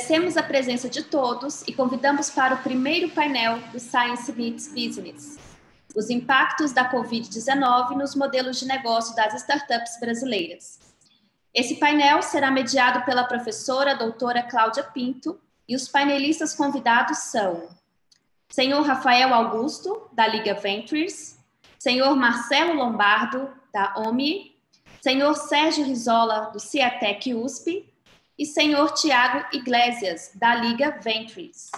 Agradecemos a presença de todos e convidamos para o primeiro painel do Science Meets Business, os impactos da Covid-19 nos modelos de negócio das startups brasileiras. Esse painel será mediado pela professora doutora Cláudia Pinto e os painelistas convidados são senhor Rafael Augusto, da Liga Ventures, senhor Marcelo Lombardo, da OMI, senhor Sérgio Rizola, do Ciatec USP, e senhor Tiago Iglesias, da Liga Ventures.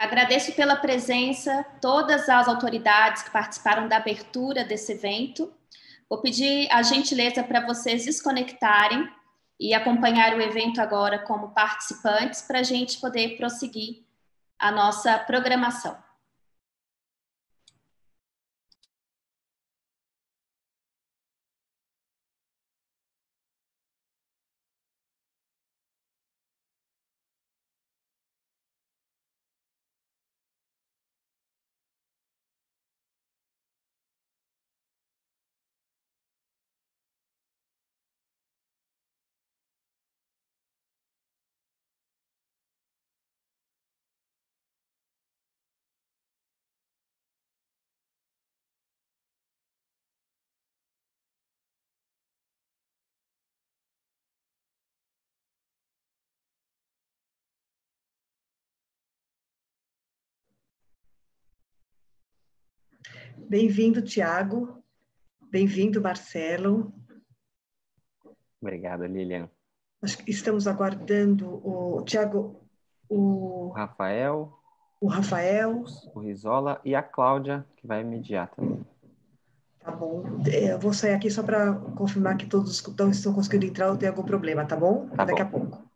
Agradeço pela presença todas as autoridades que participaram da abertura desse evento. Vou pedir a gentileza para vocês desconectarem e acompanhar o evento agora como participantes para a gente poder prosseguir a nossa programação. Bem-vindo, Tiago. Bem-vindo, Marcelo. Obrigado, Lilian. estamos aguardando o Tiago, o Rafael, o Rafael, o Risola e a Cláudia, que vai mediar também. Tá bom. É, eu vou sair aqui só para confirmar que todos estão conseguindo entrar ou tem algum problema, tá bom? Tá Daqui bom. a pouco.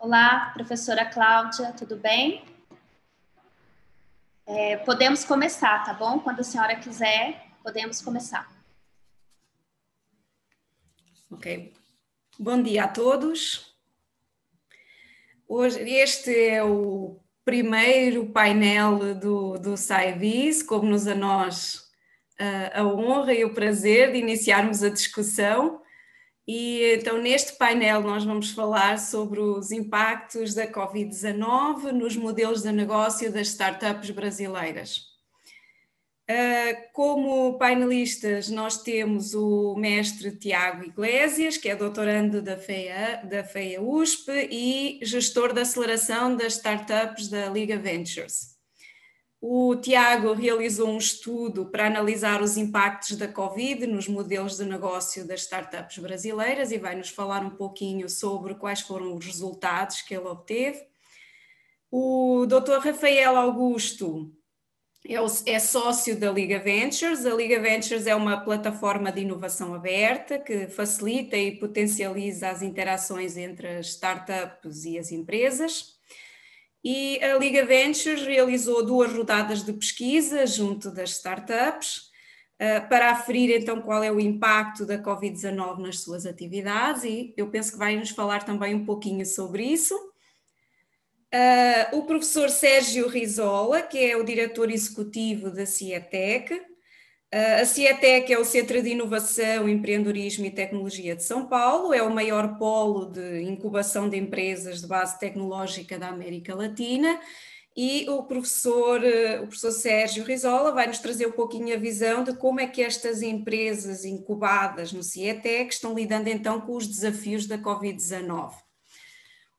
Olá, professora Cláudia, tudo bem? É, podemos começar, tá bom? Quando a senhora quiser, podemos começar. Ok. Bom dia a todos. Hoje, este é o primeiro painel do, do SAIVIS, como-nos a nós ah, a honra e o prazer de iniciarmos a discussão e então, neste painel, nós vamos falar sobre os impactos da Covid-19 nos modelos de negócio das startups brasileiras. Ah, como painelistas, nós temos o mestre Tiago Iglesias, que é doutorando da FEA, da FEA USP e gestor da aceleração das startups da Liga Ventures. O Tiago realizou um estudo para analisar os impactos da Covid nos modelos de negócio das startups brasileiras e vai nos falar um pouquinho sobre quais foram os resultados que ele obteve. O Dr. Rafael Augusto é, é sócio da Liga Ventures. A Liga Ventures é uma plataforma de inovação aberta que facilita e potencializa as interações entre as startups e as empresas. E a Liga Ventures realizou duas rodadas de pesquisa junto das startups eh, para aferir então qual é o impacto da Covid-19 nas suas atividades e eu penso que vai nos falar também um pouquinho sobre isso. Eh, o professor Sérgio Rizola, que é o diretor executivo da CIETEC, ah, a CIETEC é o Centro de Inovação, Empreendedorismo e Tecnologia de São Paulo, é o maior polo de incubação de empresas de base tecnológica da América Latina e o professor, ah, o professor Sérgio Rizola vai nos trazer um pouquinho a visão de como é que estas empresas incubadas no CIETEC estão lidando então com os desafios da Covid-19.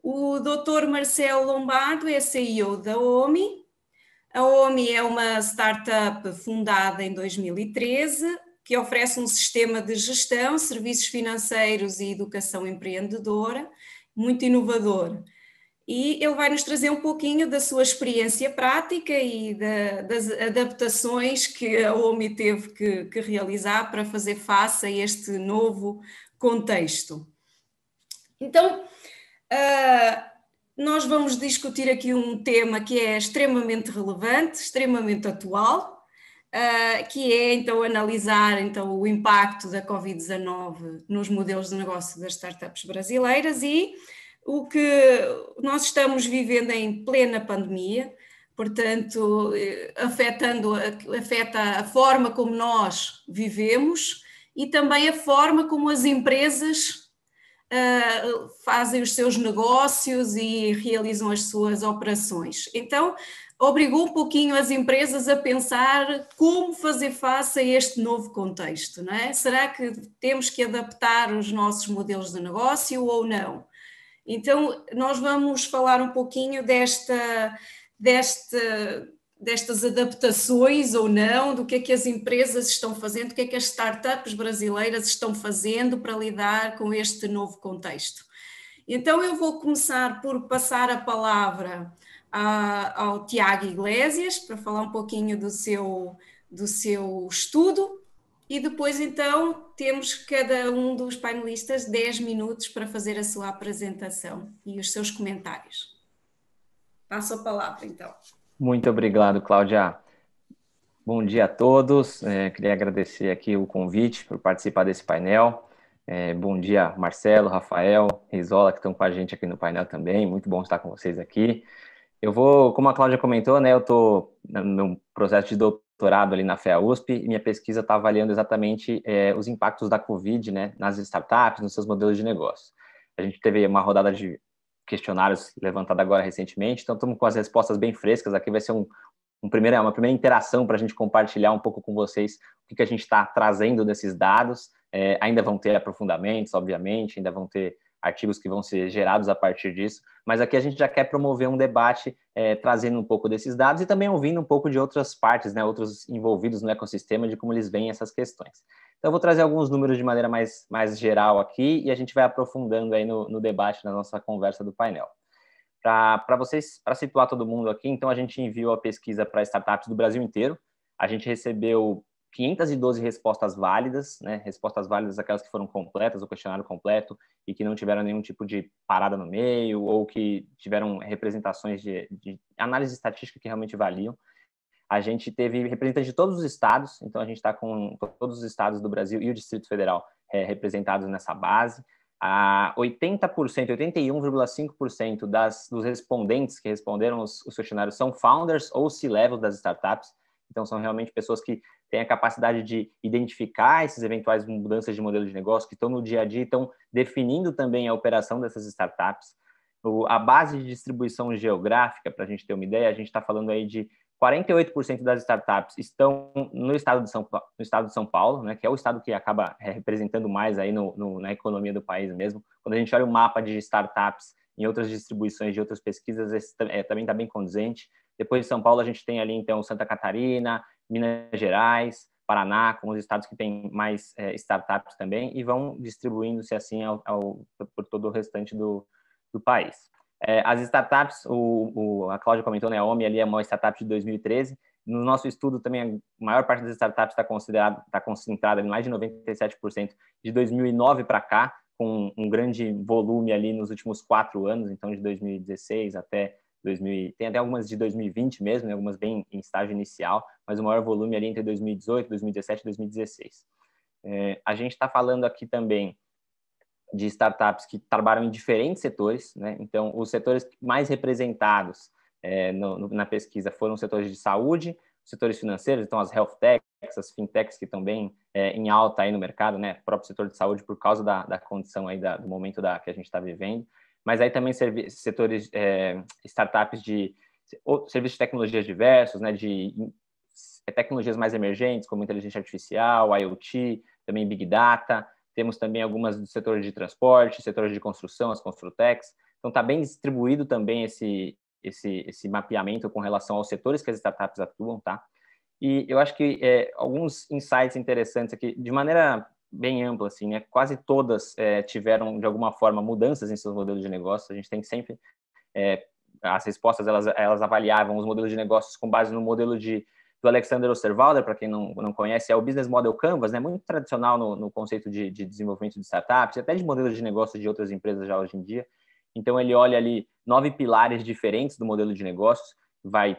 O doutor Marcelo Lombardo é CEO da OMI, a OMI é uma startup fundada em 2013 que oferece um sistema de gestão, serviços financeiros e educação empreendedora muito inovador. E ele vai nos trazer um pouquinho da sua experiência prática e da, das adaptações que a OMI teve que, que realizar para fazer face a este novo contexto. Então, uh, nós vamos discutir aqui um tema que é extremamente relevante, extremamente atual, ah, que é então analisar então, o impacto da Covid-19 nos modelos de negócio das startups brasileiras e o que nós estamos vivendo em plena pandemia, portanto, eh, afetando, afeta a forma como nós vivemos e também a forma como as empresas uh, fazem os seus negócios e realizam as suas operações. Então, obrigou um pouquinho as empresas a pensar como fazer face a este novo contexto, não é? Será que temos que adaptar os nossos modelos de negócio ou não? Então, nós vamos falar um pouquinho desta, desta destas adaptações ou não, do que é que as empresas estão fazendo, do que é que as startups brasileiras estão fazendo para lidar com este novo contexto. Então eu vou começar por passar a palavra a, ao Tiago Iglesias para falar um pouquinho do seu, do seu estudo e depois então temos cada um dos painelistas 10 minutos para fazer a sua apresentação e os seus comentários. Passo a palavra então. Muito obrigado, Cláudia. Bom dia a todos. É, queria agradecer aqui o convite para participar desse painel. É, bom dia, Marcelo, Rafael, Rizola, que estão com a gente aqui no painel também. Muito bom estar com vocês aqui. Eu vou, como a Cláudia comentou, né, eu estou no processo de doutorado ali na FEA USP e minha pesquisa está avaliando exatamente é, os impactos da Covid né, nas startups, nos seus modelos de negócio. A gente teve uma rodada de questionários levantados agora recentemente, então estamos com as respostas bem frescas. Aqui vai ser um, um primeira, uma primeira interação para a gente compartilhar um pouco com vocês o que, que a gente está trazendo desses dados. É, ainda vão ter aprofundamentos, obviamente, ainda vão ter artigos que vão ser gerados a partir disso, mas aqui a gente já quer promover um debate é, trazendo um pouco desses dados e também ouvindo um pouco de outras partes, né, outros envolvidos no ecossistema, de como eles veem essas questões. Então, eu vou trazer alguns números de maneira mais, mais geral aqui e a gente vai aprofundando aí no, no debate, na nossa conversa do painel. Para vocês, para situar todo mundo aqui, então a gente enviou a pesquisa para startups do Brasil inteiro. A gente recebeu 512 respostas válidas, né? Respostas válidas aquelas que foram completas, o questionário completo e que não tiveram nenhum tipo de parada no meio ou que tiveram representações de, de análise estatística que realmente valiam a gente teve representantes de todos os estados, então a gente está com todos os estados do Brasil e o Distrito Federal é, representados nessa base. A 80%, 81,5% das, dos respondentes que responderam os, os questionários são founders ou c level das startups, então são realmente pessoas que têm a capacidade de identificar essas eventuais mudanças de modelo de negócio, que estão no dia a dia e estão definindo também a operação dessas startups. O, a base de distribuição geográfica, para a gente ter uma ideia, a gente está falando aí de 48% das startups estão no estado de São, Paulo, no estado de São Paulo, né, que é o estado que acaba é, representando mais aí no, no, na economia do país mesmo. Quando a gente olha o mapa de startups em outras distribuições de outras pesquisas, esse é, também está bem condizente. Depois de São Paulo, a gente tem ali, então, Santa Catarina, Minas Gerais, Paraná, como os estados que têm mais é, startups também, e vão distribuindo-se assim ao, ao, por todo o restante do, do país. É, as startups, o, o, a Cláudia comentou, né, a OMI ali é uma startup de 2013. No nosso estudo também, a maior parte das startups está considerada, está concentrada em mais de 97% de 2009 para cá, com um grande volume ali nos últimos quatro anos, então de 2016 até 2000, tem até algumas de 2020 mesmo, né, algumas bem em estágio inicial, mas o maior volume ali entre 2018, 2017 e 2016. É, a gente está falando aqui também de startups que trabalham em diferentes setores, né? Então, os setores mais representados é, no, no, na pesquisa foram os setores de saúde, os setores financeiros, então as health techs, as fintechs que estão bem é, em alta aí no mercado, né? O próprio setor de saúde por causa da, da condição aí da, do momento da, que a gente está vivendo, mas aí também setores é, startups de serviços de tecnologias diversos, né? De é, tecnologias mais emergentes como inteligência artificial, IoT, também big data temos também algumas do setor de transporte, setor de construção, as Construtex. Então, está bem distribuído também esse, esse, esse mapeamento com relação aos setores que as startups atuam, tá? E eu acho que é, alguns insights interessantes aqui, de maneira bem ampla, assim, né? Quase todas é, tiveram, de alguma forma, mudanças em seus modelos de negócio. A gente tem sempre... É, as respostas, elas, elas avaliavam os modelos de negócios com base no modelo de do Alexander Osterwalder, para quem não, não conhece, é o Business Model Canvas, né? muito tradicional no, no conceito de, de desenvolvimento de startups, até de modelos de negócio de outras empresas já hoje em dia. Então, ele olha ali nove pilares diferentes do modelo de negócios, vai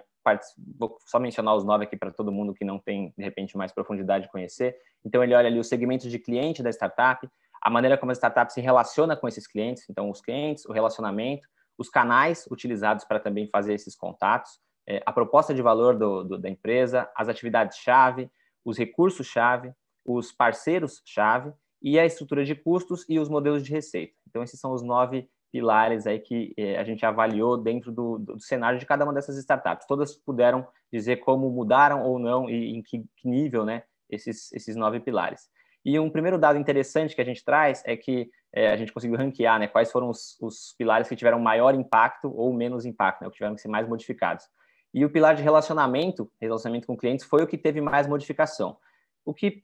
vou só mencionar os nove aqui para todo mundo que não tem, de repente, mais profundidade de conhecer. Então, ele olha ali os segmentos de cliente da startup, a maneira como a startup se relaciona com esses clientes, então, os clientes, o relacionamento, os canais utilizados para também fazer esses contatos, é, a proposta de valor do, do, da empresa, as atividades-chave, os recursos-chave, os parceiros-chave e a estrutura de custos e os modelos de receita. Então, esses são os nove pilares aí que é, a gente avaliou dentro do, do, cenário de cada uma dessas startups. Todas puderam dizer como mudaram ou não e em que, nível, né, esses, esses nove pilares. E um primeiro dado interessante que a gente traz é que é, a gente conseguiu ranquear, né, quais foram os, os, pilares que tiveram maior impacto ou menos impacto, né, que tiveram que ser mais modificados. E o pilar de relacionamento, relacionamento com clientes, foi o que teve mais modificação. O que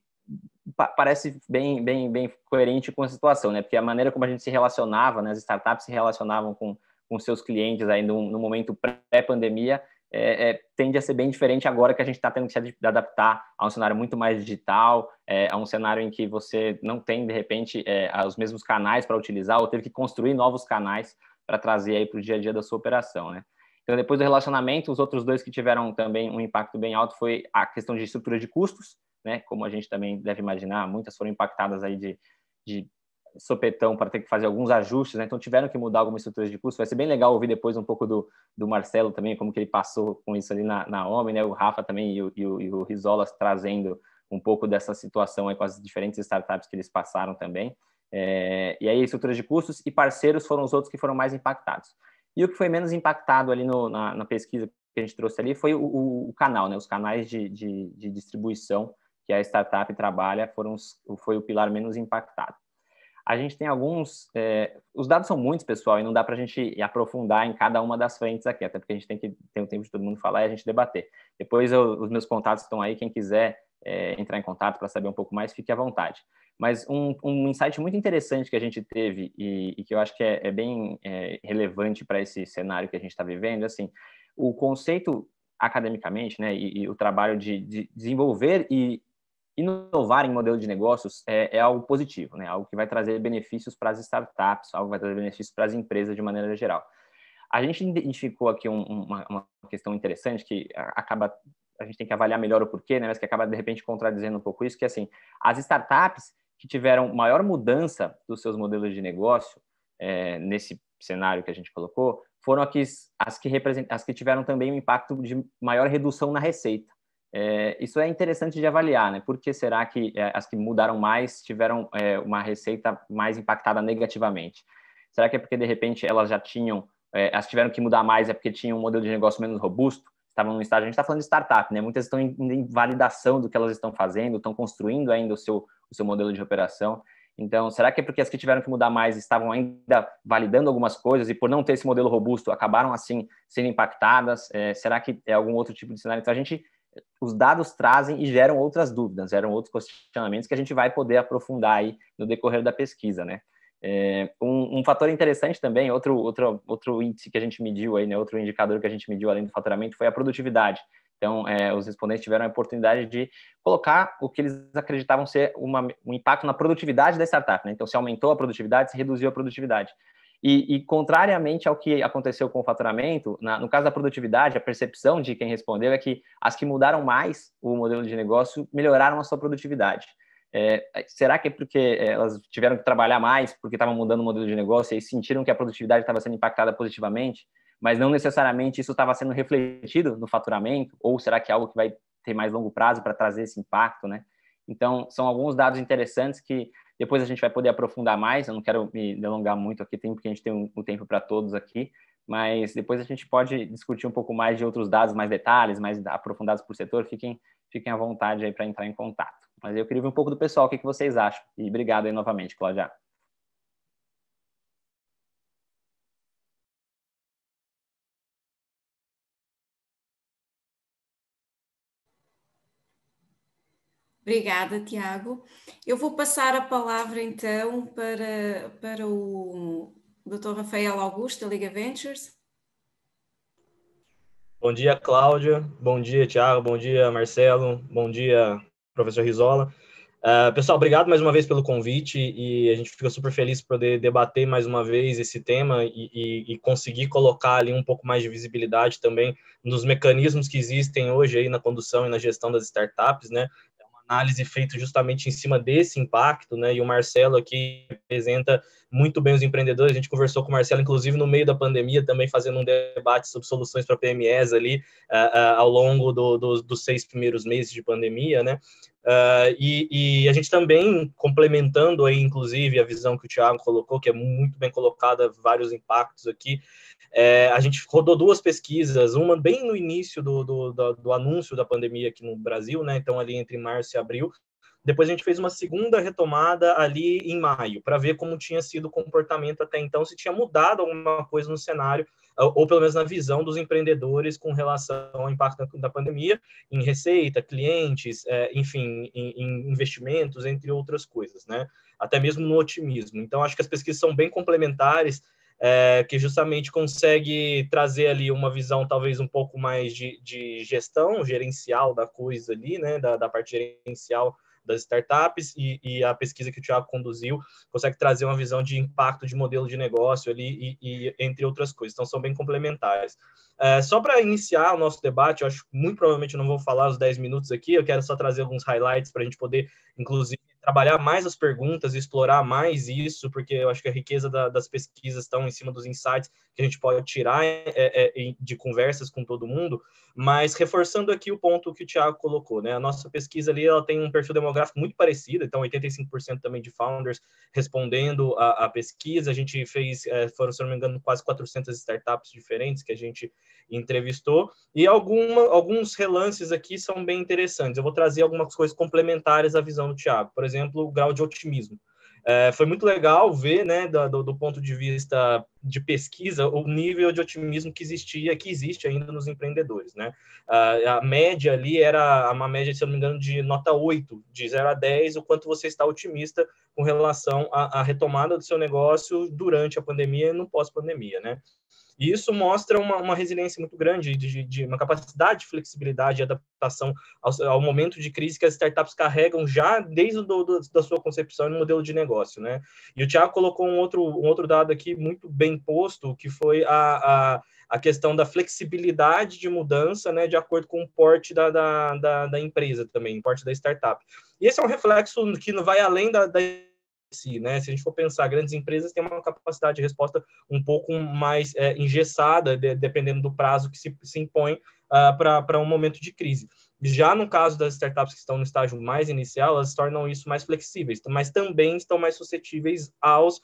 pa parece bem, bem, bem coerente com a situação, né? Porque a maneira como a gente se relacionava, né? as startups se relacionavam com, com seus clientes aí no, no momento pré-pandemia, é, é, tende a ser bem diferente agora que a gente está tendo que se adaptar a um cenário muito mais digital, é, a um cenário em que você não tem, de repente, é, os mesmos canais para utilizar ou teve que construir novos canais para trazer aí para o dia a dia da sua operação, né? Então, depois do relacionamento, os outros dois que tiveram também um impacto bem alto foi a questão de estrutura de custos, né? Como a gente também deve imaginar, muitas foram impactadas aí de, de sopetão para ter que fazer alguns ajustes, né? Então, tiveram que mudar algumas estruturas de custos. Vai ser bem legal ouvir depois um pouco do, do Marcelo também, como que ele passou com isso ali na, na OMI, né? O Rafa também e o, e o, e o Risolas trazendo um pouco dessa situação aí com as diferentes startups que eles passaram também. É, e aí, estruturas de custos e parceiros foram os outros que foram mais impactados. E o que foi menos impactado ali no, na, na, pesquisa que a gente trouxe ali foi o, o, o canal, né? Os canais de, de, de, distribuição que a startup trabalha foram os, foi o pilar menos impactado. A gente tem alguns, é, os dados são muitos, pessoal, e não dá para a gente aprofundar em cada uma das frentes aqui, até porque a gente tem que ter o tempo de todo mundo falar e a gente debater. Depois eu, os meus contatos estão aí, quem quiser é, entrar em contato para saber um pouco mais, fique à vontade. Mas um, um insight muito interessante que a gente teve e, e que eu acho que é, é bem é, relevante para esse cenário que a gente está vivendo, é assim, o conceito academicamente, né, e, e o trabalho de, de, desenvolver e inovar em modelo de negócios é, é, algo positivo, né, algo que vai trazer benefícios para as startups, algo que vai trazer benefícios para as empresas de maneira geral. A gente identificou aqui um, uma, uma questão interessante que acaba a gente tem que avaliar melhor o porquê, né? Mas que acaba de repente contradizendo um pouco isso, que é assim, as startups que tiveram maior mudança dos seus modelos de negócio é, nesse cenário que a gente colocou foram as que, as que, as que tiveram também um impacto de maior redução na receita. É, isso é interessante de avaliar, né? Por que será que é, as que mudaram mais tiveram é, uma receita mais impactada negativamente? Será que é porque, de repente, elas já tinham, é, as tiveram que mudar mais é porque tinham um modelo de negócio menos robusto? estavam tá no estágio, a gente está falando de startup, né? Muitas estão em, em, validação do que elas estão fazendo, estão construindo ainda o seu, o seu modelo de operação. Então, será que é porque as que tiveram que mudar mais estavam ainda validando algumas coisas e por não ter esse modelo robusto acabaram assim sendo impactadas? É, será que é algum outro tipo de cenário? Então, a gente, os dados trazem e geram outras dúvidas, geram outros questionamentos que a gente vai poder aprofundar aí no decorrer da pesquisa, né? É, um, um, fator interessante também, outro, outro, outro índice que a gente mediu aí, né, outro indicador que a gente mediu além do faturamento foi a produtividade. Então, é, os respondentes tiveram a oportunidade de colocar o que eles acreditavam ser uma, um impacto na produtividade da startup. Né? Então, se aumentou a produtividade, se reduziu a produtividade. E, e contrariamente ao que aconteceu com o faturamento, na, no caso da produtividade, a percepção de quem respondeu é que as que mudaram mais o modelo de negócio melhoraram a sua produtividade. É, será que é porque é, elas tiveram que trabalhar mais porque estavam mudando o modelo de negócio e sentiram que a produtividade estava sendo impactada positivamente, mas não necessariamente isso estava sendo refletido no faturamento? Ou será que é algo que vai ter mais longo prazo para trazer esse impacto, né? Então, são alguns dados interessantes que depois a gente vai poder aprofundar mais. Eu não quero me delongar muito aqui, tem, porque a gente tem um, um tempo para todos aqui, mas depois a gente pode discutir um pouco mais de outros dados, mais detalhes, mais aprofundados por setor. Fiquem, fiquem à vontade aí para entrar em contato. Mas eu queria ver um pouco do pessoal, o que, que vocês acham. E obrigado aí novamente, Cláudia. Obrigada, Tiago. Eu vou passar a palavra então para, para o Dr. Rafael Augusto, da Liga Ventures. Bom dia, Cláudia. Bom dia, Tiago. Bom dia, Marcelo. Bom dia, professor Risola, Uh, ah, pessoal, obrigado mais uma vez pelo convite e a gente fica super feliz por poder debater mais uma vez esse tema e, e, e, conseguir colocar ali um pouco mais de visibilidade também nos mecanismos que existem hoje aí na condução e na gestão das startups, né? análise feita justamente em cima desse impacto, né? E o Marcelo aqui apresenta muito bem os empreendedores. A gente conversou com o Marcelo, inclusive, no meio da pandemia, também fazendo um debate sobre soluções para PMEs ali uh, uh, ao longo do, do, dos seis primeiros meses de pandemia, né? Uh, e, e, a gente também, complementando aí, inclusive, a visão que o Thiago colocou, que é muito bem colocada, vários impactos aqui, é, a gente rodou duas pesquisas, uma bem no início do, do, do, do, anúncio da pandemia aqui no Brasil, né? Então, ali entre março e abril. Depois a gente fez uma segunda retomada ali em maio, para ver como tinha sido o comportamento até então, se tinha mudado alguma coisa no cenário, ou pelo menos na visão dos empreendedores com relação ao impacto da pandemia em receita, clientes, é, enfim, em, em investimentos, entre outras coisas, né? Até mesmo no otimismo. Então, acho que as pesquisas são bem complementares é, que justamente consegue trazer ali uma visão talvez um pouco mais de, de gestão gerencial da coisa ali, né, da, da parte gerencial das startups e, e, a pesquisa que o Tiago conduziu consegue trazer uma visão de impacto de modelo de negócio ali e, e entre outras coisas. Então, são bem complementares. É, só para iniciar o nosso debate, eu acho muito provavelmente eu não vou falar os 10 minutos aqui, eu quero só trazer alguns highlights para a gente poder, inclusive, trabalhar mais as perguntas, explorar mais isso, porque eu acho que a riqueza da, das pesquisas estão em cima dos insights que a gente pode tirar é, é, é de conversas com todo mundo, mas reforçando aqui o ponto que o Tiago colocou, né? A nossa pesquisa ali ela tem um perfil demográfico muito parecido, então 85% também de founders respondendo à pesquisa. A gente fez, é, foram, se não me engano, quase 400 startups diferentes que a gente entrevistou, e alguma, alguns relances aqui são bem interessantes. Eu vou trazer algumas coisas complementares à visão do Tiago, por exemplo, o grau de otimismo. É, foi muito legal ver, né, do, do, ponto de vista de pesquisa, o nível de otimismo que existia, que existe ainda nos empreendedores, né? A, a, média ali era uma média, se eu não me engano, de nota 8, de 0 a 10, o quanto você está otimista com relação à, à retomada do seu negócio durante a pandemia e no pós-pandemia, né? E isso mostra uma, uma resiliência muito grande, de, de, uma capacidade de flexibilidade e adaptação ao, ao, momento de crise que as startups carregam já desde o, do, da sua concepção e modelo de negócio, né? E o Tiago colocou um outro, um outro dado aqui muito bem posto, que foi a, a, a questão da flexibilidade de mudança, né, de acordo com o porte da, da, da, da empresa também, o porte da startup. E esse é um reflexo que não vai além da, da si, né? Se a gente for pensar, grandes empresas têm uma capacidade de resposta um pouco mais é, engessada, de, dependendo do prazo que se, se impõe uh, ah, para um momento de crise. Já no caso das startups que estão no estágio mais inicial, elas tornam isso mais flexíveis, mas também estão mais suscetíveis aos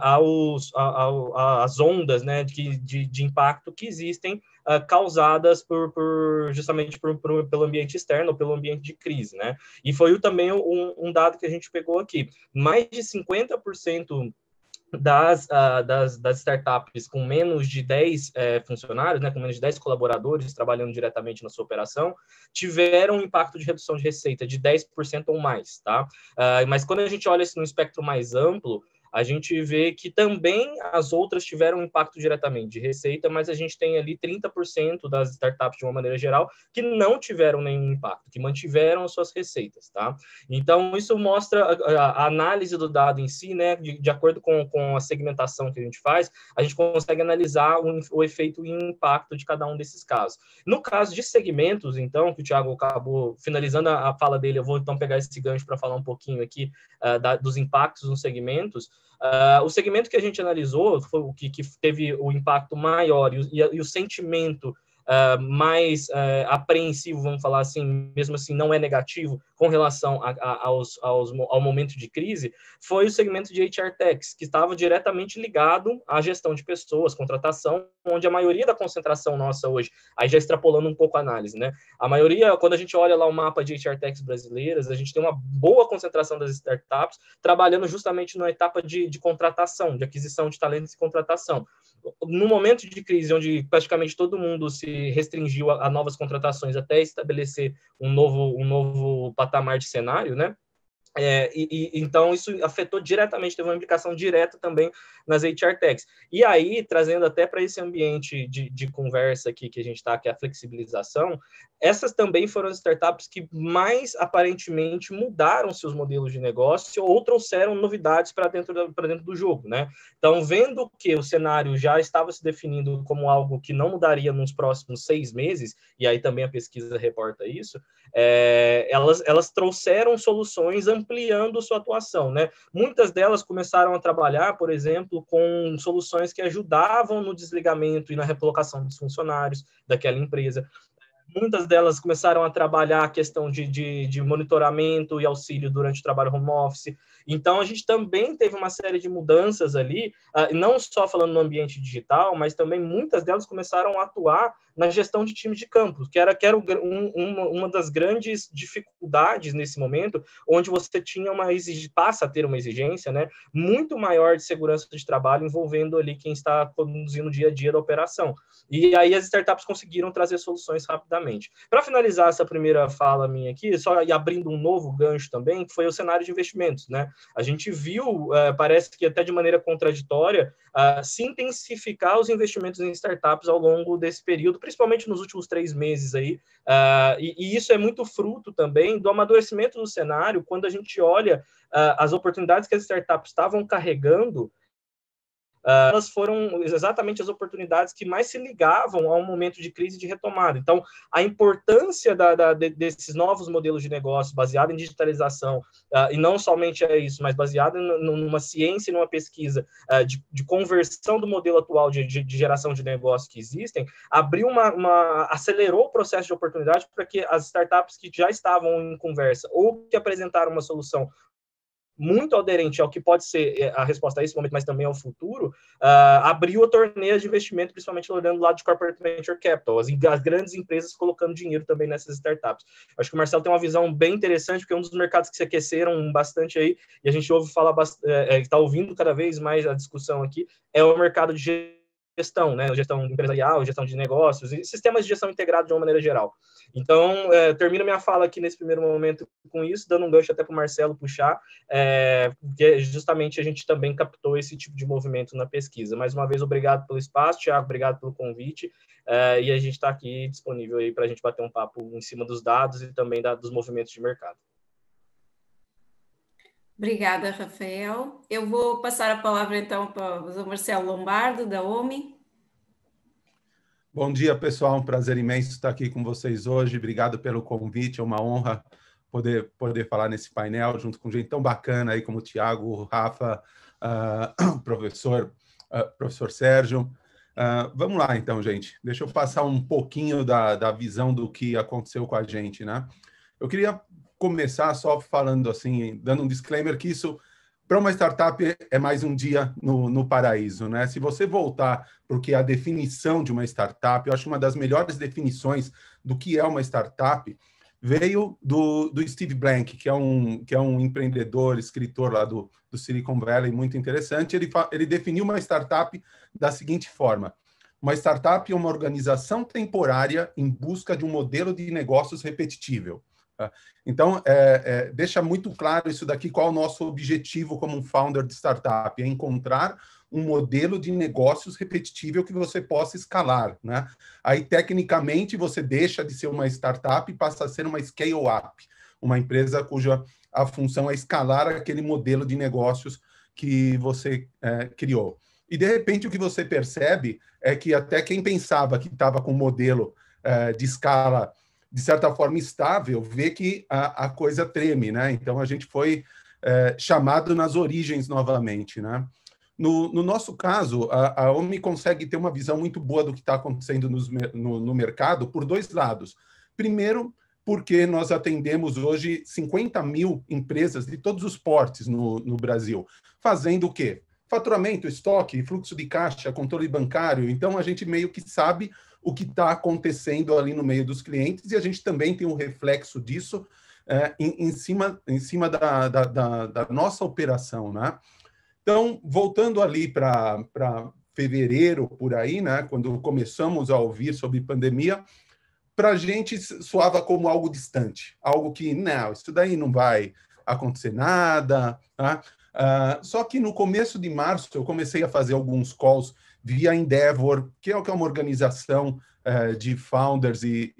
aos, às ondas né, de, de, de impacto que existem uh, causadas por, por justamente por, por, pelo ambiente externo, pelo ambiente de crise, né? E foi também um, um dado que a gente pegou aqui. Mais de 50% das, uh, das, das, startups com menos de 10 eh, funcionários, né, com menos de 10 colaboradores trabalhando diretamente na sua operação, tiveram um impacto de redução de receita de 10% ou mais, tá? Uh, mas quando a gente olha isso no espectro mais amplo, a gente vê que também as outras tiveram impacto diretamente de receita, mas a gente tem ali 30% das startups, de uma maneira geral, que não tiveram nenhum impacto, que mantiveram as suas receitas, tá? Então, isso mostra a, a análise do dado em si, né? De, de, acordo com, com a segmentação que a gente faz, a gente consegue analisar o, o efeito e impacto de cada um desses casos. No caso de segmentos, então, que o Thiago acabou finalizando a, a fala dele, eu vou então pegar esse gancho para falar um pouquinho aqui uh, da, dos impactos nos segmentos. Uh, o segmento que a gente analisou, foi o que, que teve o impacto maior e e o sentimento ah, mais uh, apreensivo, vamos falar assim, mesmo assim não é negativo com relação a, a, aos, aos, ao momento de crise, foi o segmento de HR Techs, que estava diretamente ligado à gestão de pessoas, contratação, onde a maioria da concentração nossa hoje, aí já extrapolando um pouco a análise, né? A maioria, quando a gente olha lá o mapa de HR Techs brasileiras, a gente tem uma boa concentração das startups trabalhando justamente na etapa de, de contratação, de aquisição de talentos e contratação. No momento de crise, onde praticamente todo mundo se restringiu a, a novas contratações até estabelecer um novo, um novo patamar de cenário, né? É, e, e, então isso afetou diretamente, teve uma implicação direta também nas HR Techs. E aí, trazendo até para esse ambiente de, de, conversa aqui que a gente está, que é a flexibilização, essas também foram as startups que mais aparentemente mudaram seus modelos de negócio ou trouxeram novidades para dentro, dentro do jogo, né? Então, vendo que o cenário já estava se definindo como algo que não mudaria nos próximos seis meses, e aí também a pesquisa reporta isso, é, elas, elas trouxeram soluções ampliando sua atuação. Né? Muitas delas começaram a trabalhar, por exemplo, com soluções que ajudavam no desligamento e na recolocação dos funcionários daquela empresa. Muitas delas começaram a trabalhar a questão de, de, de monitoramento e auxílio durante o trabalho home office. Então, a gente também teve uma série de mudanças ali, ah, não só falando no ambiente digital, mas também muitas delas começaram a atuar na gestão de times de campo, que era, que era um, uma, uma das grandes dificuldades nesse momento, onde você tinha uma exigência, passa a ter uma exigência né, muito maior de segurança de trabalho envolvendo ali quem está conduzindo o dia a dia da operação. E aí as startups conseguiram trazer soluções rapidamente. Para finalizar essa primeira fala minha aqui, só e abrindo um novo gancho também, que foi o cenário de investimentos. Né? A gente viu, é, parece que até de maneira contraditória, a se intensificar os investimentos em startups ao longo desse período, principalmente nos últimos três meses aí, uh, e, e, isso é muito fruto também do amadurecimento do cenário, quando a gente olha uh, as oportunidades que as startups estavam carregando Uh, elas foram exatamente as oportunidades que mais se ligavam a um momento de crise de retomada. Então, a importância da, da, de, desses novos modelos de negócio baseado em digitalização, uh, e não somente é isso, mas baseado numa ciência e numa pesquisa uh, de, de, conversão do modelo atual de, de, geração de negócio que existem, abriu uma, uma acelerou o processo de oportunidade para que as startups que já estavam em conversa ou que apresentaram uma solução muito aderente ao que pode ser é, a resposta a esse momento, mas também ao futuro, uh, abriu a torneira de investimento, principalmente olhando lado de corporate venture capital, as, as, grandes empresas colocando dinheiro também nessas startups. Acho que o Marcelo tem uma visão bem interessante, porque é um dos mercados que se aqueceram bastante aí, e a gente ouve falar, está é, é, tá ouvindo cada vez mais a discussão aqui, é o mercado de gestão, né? Gestão empresarial, gestão de negócios e sistemas de gestão integrado de uma maneira geral. Então, é, termino minha fala aqui nesse primeiro momento com isso, dando um gancho até para o Marcelo puxar, é, porque é justamente a gente também captou esse tipo de movimento na pesquisa. Mais uma vez, obrigado pelo espaço, Tiago, obrigado pelo convite, é, e a gente está aqui disponível para a gente bater um papo em cima dos dados e também da, dos movimentos de mercado. Obrigada, Rafael. Eu vou passar a palavra então para o Marcelo Lombardo, da OMI. Bom dia, pessoal. Um prazer imenso estar aqui com vocês hoje. Obrigado pelo convite. É uma honra poder, poder falar nesse painel junto com gente tão bacana aí como o Tiago, o Rafa, uh, o professor, uh, professor Sérgio. Uh, vamos lá, então, gente. Deixa eu passar um pouquinho da, da visão do que aconteceu com a gente, né? Eu queria começar só falando assim, dando um disclaimer que isso para uma startup é mais um dia no, no paraíso, né? Se você voltar porque a definição de uma startup, eu acho uma das melhores definições do que é uma startup veio do, do Steve Blank, que é um que é um empreendedor, escritor lá do, do Silicon Valley, muito interessante. Ele ele definiu uma startup da seguinte forma: uma startup é uma organização temporária em busca de um modelo de negócios repetível. Tá? Então, é, é, deixa muito claro isso daqui, qual é o nosso objetivo como um founder de startup, é encontrar um modelo de negócios repetível que você possa escalar. Né? Aí, tecnicamente, você deixa de ser uma startup e passa a ser uma scale-up, uma empresa cuja a função é escalar aquele modelo de negócios que você é, criou. E, de repente, o que você percebe é que até quem pensava que estava com um modelo é, de escala de certa forma, estável, vê que a, a coisa treme, né? Então, a gente foi é, chamado nas origens novamente, né? No, no nosso caso, a, a OMI consegue ter uma visão muito boa do que está acontecendo nos, no, no mercado por dois lados. Primeiro, porque nós atendemos hoje 50 mil empresas de todos os portes no, no, Brasil, fazendo o quê? Faturamento, estoque, fluxo de caixa, controle bancário. Então, a gente meio que sabe o que está acontecendo ali no meio dos clientes, e a gente também tem um reflexo disso é, em, em, cima, em cima da, da, da, da, nossa operação, né? Então, voltando ali para fevereiro, por aí, né, quando começamos a ouvir sobre pandemia, para a gente soava como algo distante, algo que, não, isso daí não vai acontecer nada, tá? Uh, só que no começo de março eu comecei a fazer alguns calls via Endeavor, que é, é uma organização eh, de founders e,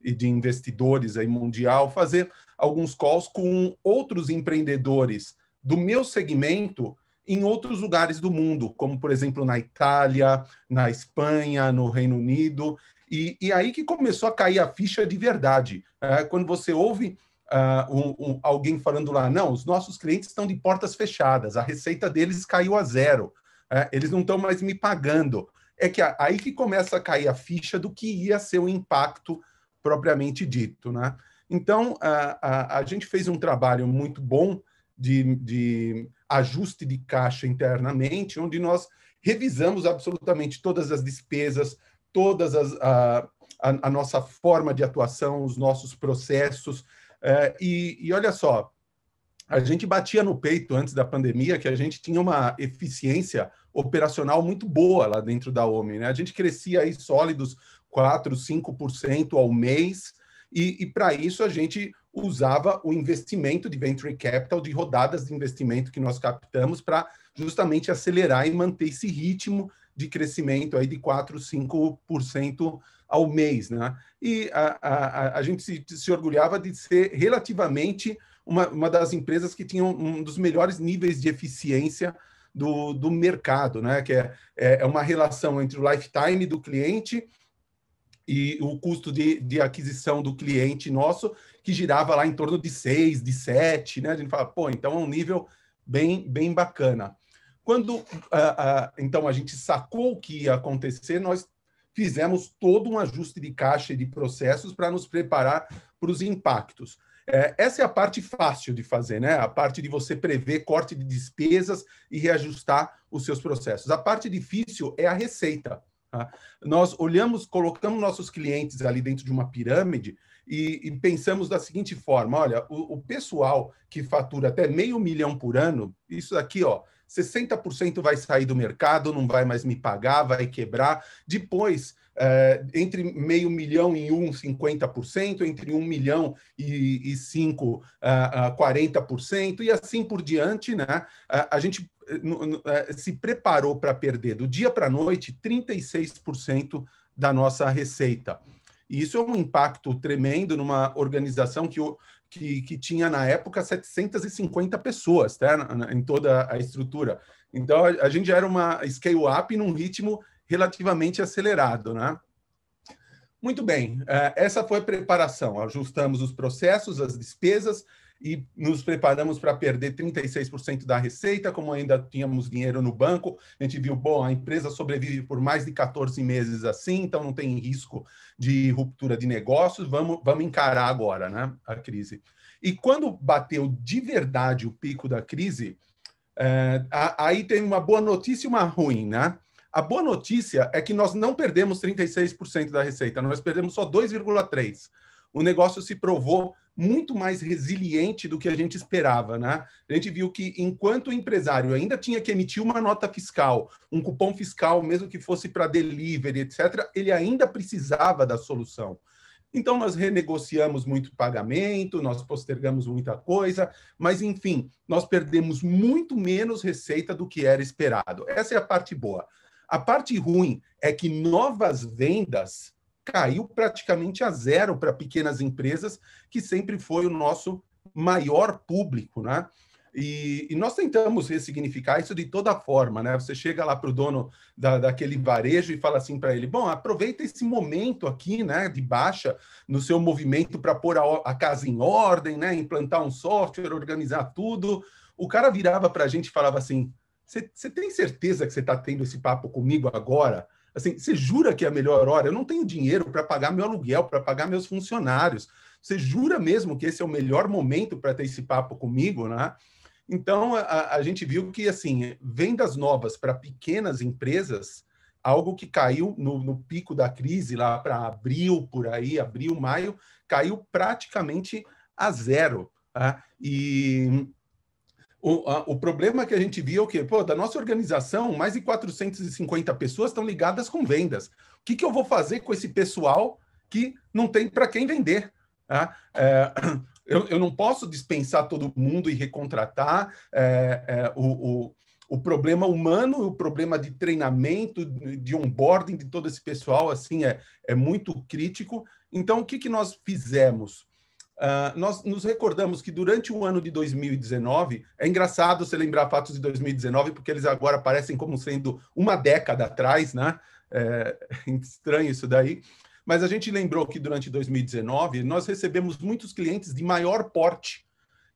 de investidores aí mundial, fazer alguns calls com outros empreendedores do meu segmento em outros lugares do mundo, como por exemplo na Itália, na Espanha, no Reino Unido. E, e aí que começou a cair a ficha de verdade. Né? quando você ouve uh, um, um, alguém falando lá, não, os nossos clientes estão de portas fechadas, a receita deles caiu a zero é, eles não estão mais me pagando. É que aí que começa a cair a ficha do que ia ser o impacto propriamente dito. Né? Então, a, a, a gente fez um trabalho muito bom de, de ajuste de caixa internamente, onde nós revisamos absolutamente todas as despesas, todas as, a, a, a, nossa forma de atuação, os nossos processos. É, e, e, olha só, a gente batia no peito antes da pandemia que a gente tinha uma eficiência operacional muito boa lá dentro da OMI. Né? A gente crescia aí sólidos 4%, 5% ao mês, e, e para isso a gente usava o investimento de venture capital, de rodadas de investimento que nós captamos para justamente acelerar e manter esse ritmo de crescimento aí de 4%, 5% ao mês. Né? E a, a, a gente se, se orgulhava de ser relativamente uma, uma das empresas que tinha um dos melhores níveis de eficiência do, do mercado, né? que é, é, é uma relação entre o lifetime do cliente e o custo de, de aquisição do cliente nosso, que girava lá em torno de 6, de 7, né? A gente fala, pô, então é um nível bem, bem bacana. Quando uh, uh, então a gente sacou o que ia acontecer, nós fizemos todo um ajuste de caixa e de processos para nos preparar para os impactos. É, essa é a parte fácil de fazer, né? A parte de você prever corte de despesas e reajustar os seus processos. A parte difícil é a receita. Tá? Nós olhamos, colocamos nossos clientes ali dentro de uma pirâmide e, e pensamos da seguinte forma: olha, o, o, pessoal que fatura até meio milhão por ano, isso aqui, ó. 60% vai sair do mercado, não vai mais me pagar, vai quebrar. Depois, é, entre meio milhão e um, 50%, entre um milhão e, e cinco, uh, uh, 40%, e assim por diante, né? É, a gente é, é, se preparou para perder do dia para a noite 36% da nossa receita. E isso é um impacto tremendo numa organização que, que, que tinha, na época, 750 pessoas tá? em toda a estrutura. Então, a, gente já era uma scale-up num ritmo relativamente acelerado, né? Muito bem, é, essa foi a preparação. Ajustamos os processos, as despesas e nos preparamos para perder 36% da receita, como ainda tínhamos dinheiro no banco. A gente viu, bom, a empresa sobrevive por mais de 14 meses assim, então não tem risco de ruptura de negócios. Vamos, vamos encarar agora, né, a crise. E quando bateu de verdade o pico da crise, é, aí tem uma boa notícia e uma ruim, né? A boa notícia é que nós não perdemos 36% da receita, nós perdemos só 2,3%. O negócio se provou muito mais resiliente do que a gente esperava, né? A gente viu que enquanto o empresário ainda tinha que emitir uma nota fiscal, um cupom fiscal, mesmo que fosse para delivery, etc., ele ainda precisava da solução. Então nós renegociamos muito pagamento, nós postergamos muita coisa, mas enfim, nós perdemos muito menos receita do que era esperado. Essa é a parte boa. A parte ruim é que novas vendas caiu praticamente a zero para pequenas empresas, que sempre foi o nosso maior público, né? E, e, nós tentamos ressignificar isso de toda forma, né? Você chega lá para o dono da, daquele varejo e fala assim para ele: bom, aproveita esse momento aqui, né, de baixa no seu movimento para pôr a, a, casa em ordem, né, implantar um software, organizar tudo. O cara virava para a gente e falava assim: você tem certeza que você está tendo esse papo comigo agora? Assim, você jura que é a melhor hora? Eu não tenho dinheiro para pagar meu aluguel, para pagar meus funcionários. Você jura mesmo que esse é o melhor momento para ter esse papo comigo, né? Então a, a gente viu que assim vendas novas para pequenas empresas, algo que caiu no, no pico da crise lá para abril por aí, abril, maio, caiu praticamente a zero. Tá? E o, a, o problema que a gente via é o quê? Pô, da nossa organização, mais de 450 pessoas estão ligadas com vendas. O que, que eu vou fazer com esse pessoal que não tem para quem vender? Tá? É, eu, eu, não posso dispensar todo mundo e recontratar é, é, o, o o problema humano, o problema de treinamento, de onboarding de todo esse pessoal, assim, é, é muito crítico. Então, o que, que nós fizemos? Ah, nós nos recordamos que durante o ano de 2019, é engraçado você lembrar fatos de 2019, porque eles agora parecem como sendo uma década atrás, né? É estranho isso daí. Mas a gente lembrou que durante 2019 nós recebemos muitos clientes de maior porte,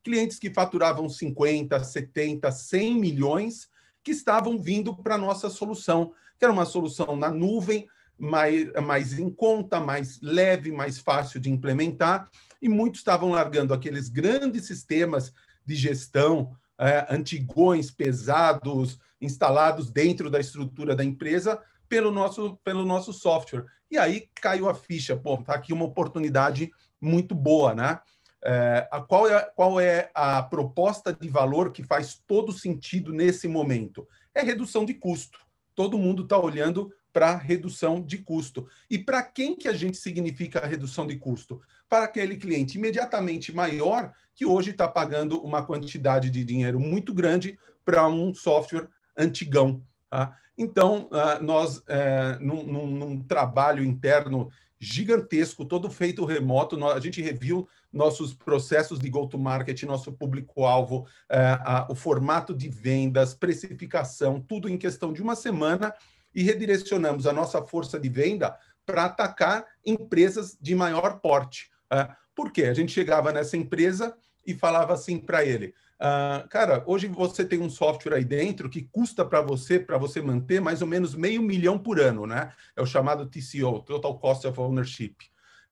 clientes que faturavam 50, 70, 100 milhões, que estavam vindo para a nossa solução, que era uma solução na nuvem, mais, mais em conta, mais leve, mais fácil de implementar e muitos estavam largando aqueles grandes sistemas de gestão é, antigões, pesados, instalados dentro da estrutura da empresa pelo nosso, pelo nosso software. E aí caiu a ficha, pô, tá aqui uma oportunidade muito boa, né? É, a, qual, é, qual é a proposta de valor que faz todo sentido nesse momento? É redução de custo. Todo mundo está olhando para redução de custo. E para quem que a gente significa a redução de custo? para aquele cliente imediatamente maior que hoje está pagando uma quantidade de dinheiro muito grande para um software antigão. Tá? Então, ah, nós, é, num, num, num, trabalho interno gigantesco, todo feito remoto, nós, a gente reviu nossos processos de go-to-market, nosso público-alvo, é, o formato de vendas, precificação, tudo em questão de uma semana e redirecionamos a nossa força de venda para atacar empresas de maior porte. É, por quê? A gente chegava nessa empresa e falava assim para ele: ah, Cara, hoje você tem um software aí dentro que custa para você, para você manter, mais ou menos meio milhão por ano, né? É o chamado TCO, Total Cost of Ownership.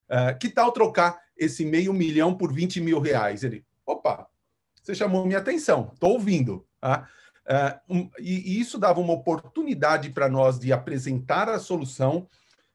Ah, que tal trocar esse meio milhão por 20 mil reais? Ele, opa, você chamou minha atenção, estou ouvindo. Uh, um, e, e isso dava uma oportunidade para nós de apresentar a solução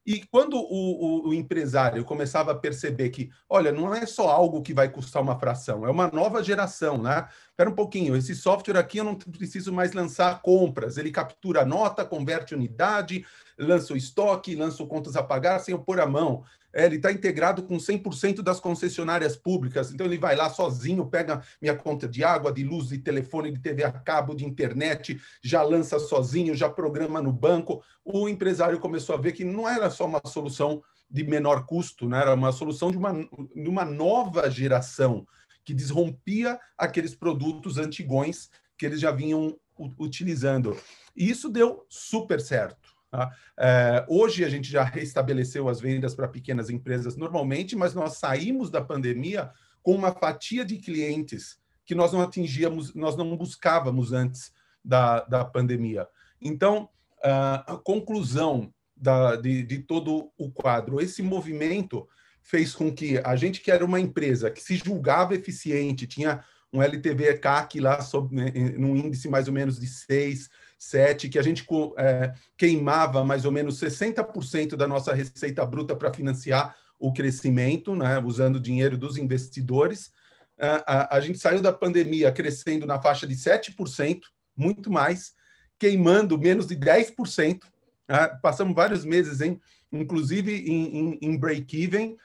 e quando o, o, o, empresário começava a perceber que, olha, não é só algo que vai custar uma fração, é uma nova geração, né? Espera um pouquinho, esse software aqui eu não preciso mais lançar compras, ele captura nota, converte unidade, lança o estoque, lança o contas a pagar sem eu pôr a mão. É, ele está integrado com 100% das concessionárias públicas, então ele vai lá sozinho, pega minha conta de água, de luz, de telefone, de TV a cabo, de internet, já lança sozinho, já programa no banco. O empresário começou a ver que não era só uma solução de menor custo, né? era uma solução de uma, de uma nova geração que desrompia aqueles produtos antigões que eles já vinham utilizando. E isso deu super certo. Tá? É, hoje a gente já restabeleceu as vendas para pequenas empresas normalmente, mas nós saímos da pandemia com uma fatia de clientes que nós não atingíamos, nós não buscávamos antes da, da pandemia. Então, ah, a conclusão da, de, de todo o quadro, esse movimento fez com que a gente, que era uma empresa que se julgava eficiente, tinha um LTV CAC lá sob, né, num índice mais ou menos de 6, 7, que a gente é, queimava mais ou menos 60% da nossa receita bruta para financiar o crescimento, né, usando o dinheiro dos investidores. A, a, a gente saiu da pandemia crescendo na faixa de 7%, muito mais, queimando menos de 10%. Né, passamos vários meses, em, inclusive em, em, em break-even.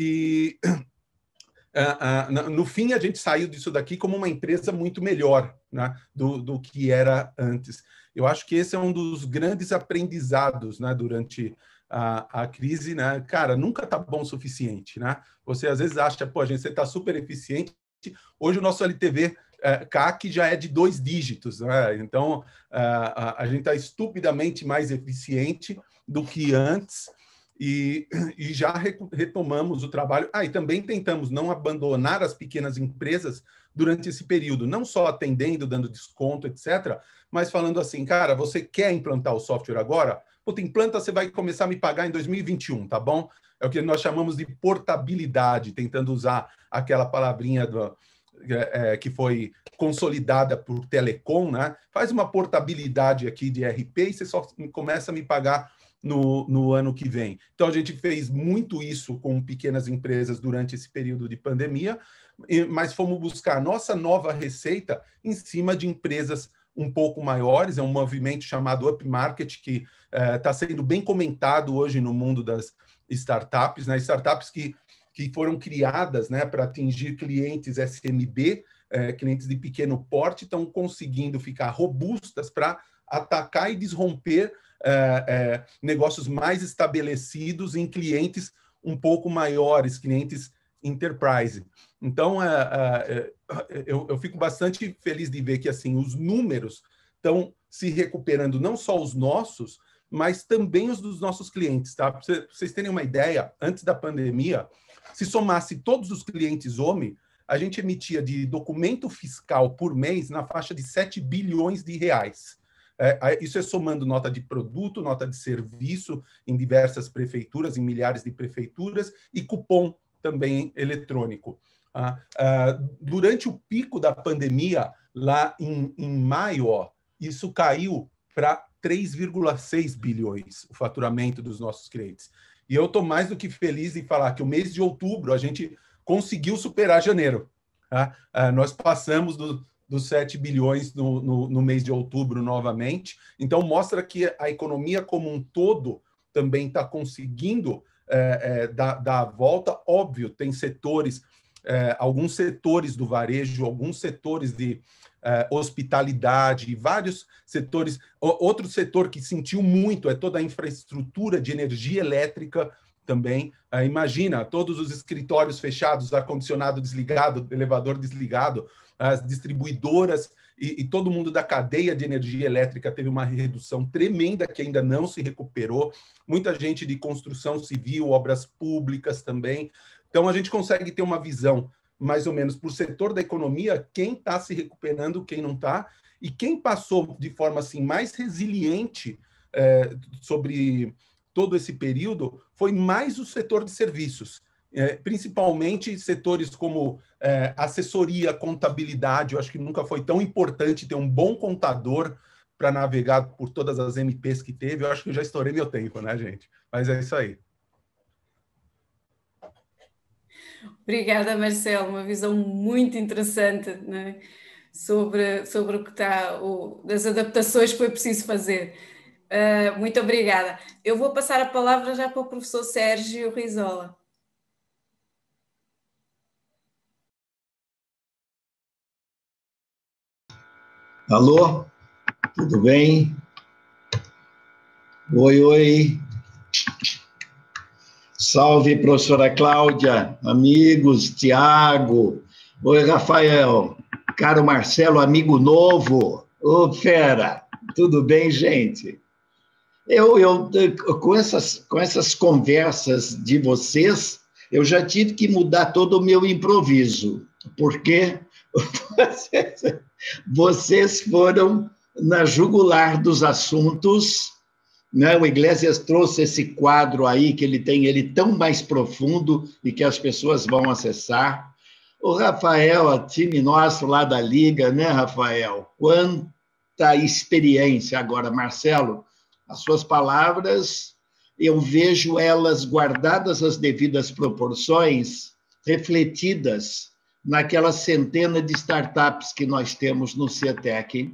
E ah, ah, no fim, a gente saiu disso daqui como uma empresa muito melhor né, do, do que era antes. Eu acho que esse é um dos grandes aprendizados né, durante a, a, crise. Né? Cara, nunca está bom o suficiente. Né? Você às vezes acha, pô, a gente está super eficiente. Hoje o nosso LTV é, eh, CAC já é de dois dígitos. Né? Então, a, ah, a, a gente está estupidamente mais eficiente do que antes. E, e já retomamos o trabalho. Ah, e também tentamos não abandonar as pequenas empresas durante esse período, não só atendendo, dando desconto, etc., mas falando assim, cara, você quer implantar o software agora? Puta, implanta, você vai começar a me pagar em 2021, tá bom? É o que nós chamamos de portabilidade, tentando usar aquela palavrinha do, é, é que foi consolidada por Telecom, né? Faz uma portabilidade aqui de RP e você só começa a me pagar no, no ano que vem. Então, a gente fez muito isso com pequenas empresas durante esse período de pandemia, mas fomos buscar nossa nova receita em cima de empresas um pouco maiores, é um movimento chamado upmarket, que está é, sendo bem comentado hoje no mundo das startups, né? startups que, que foram criadas né, para atingir clientes SMB, é, clientes de pequeno porte, estão conseguindo ficar robustas para atacar e desromper é, é, negócios mais estabelecidos em clientes um pouco maiores, clientes enterprise. Então, é, é, é, eu, eu fico bastante feliz de ver que assim os números estão se recuperando, não só os nossos, mas também os dos nossos clientes, tá? Para vocês terem uma ideia, antes da pandemia, se somasse todos os clientes homem, a gente emitia de documento fiscal por mês na faixa de 7 bilhões de reais. É, isso é somando nota de produto, nota de serviço em diversas prefeituras, em milhares de prefeituras, e cupom também eletrônico. Ah, ah, durante o pico da pandemia, lá em, em maio, ó, isso caiu para 3,6 bilhões o faturamento dos nossos clientes. E eu estou mais do que feliz em falar que o mês de outubro a gente conseguiu superar janeiro. Tá? Ah, nós passamos do, dos 7 bilhões no, no, no mês de outubro novamente. Então, mostra que a economia como um todo também está conseguindo é, é, dar, dar, a volta. Óbvio, tem setores, é, alguns setores do varejo, alguns setores de é, hospitalidade, vários setores. O, outro setor que sentiu muito é toda a infraestrutura de energia elétrica também. É, imagina, todos os escritórios fechados, ar-condicionado desligado, elevador desligado as distribuidoras e, e, todo mundo da cadeia de energia elétrica teve uma redução tremenda que ainda não se recuperou. Muita gente de construção civil, obras públicas também. Então, a gente consegue ter uma visão, mais ou menos, por setor da economia, quem está se recuperando, quem não está, e quem passou de forma assim mais resiliente é, sobre todo esse período foi mais o setor de serviços é, principalmente setores como é, assessoria, contabilidade. Eu acho que nunca foi tão importante ter um bom contador para navegar por todas as MPs que teve. Eu acho que eu já estourei meu tempo, né, gente? Mas é isso aí. Obrigada, Marcelo. Uma visão muito interessante né? sobre, sobre o que está, o, das adaptações que foi preciso fazer. Uh, muito obrigada. Eu vou passar a palavra já para o professor Sérgio Rizola. Alô? Tudo bem? Oi, oi. Salve, professora Cláudia, amigos, Tiago. Oi, Rafael. Caro Marcelo, amigo novo. Ô, fera. Tudo bem, gente? Eu, eu com, essas, com essas conversas de vocês, eu já tive que mudar todo o meu improviso, Por quê? Vocês foram na jugular dos assuntos. Né? O Iglesias trouxe esse quadro aí, que ele tem ele tão mais profundo e que as pessoas vão acessar. O Rafael, a time nosso lá da Liga, né, Rafael? Quanta experiência agora, Marcelo. As suas palavras, eu vejo elas guardadas as devidas proporções, refletidas naquela centena de startups que nós temos no CETEC,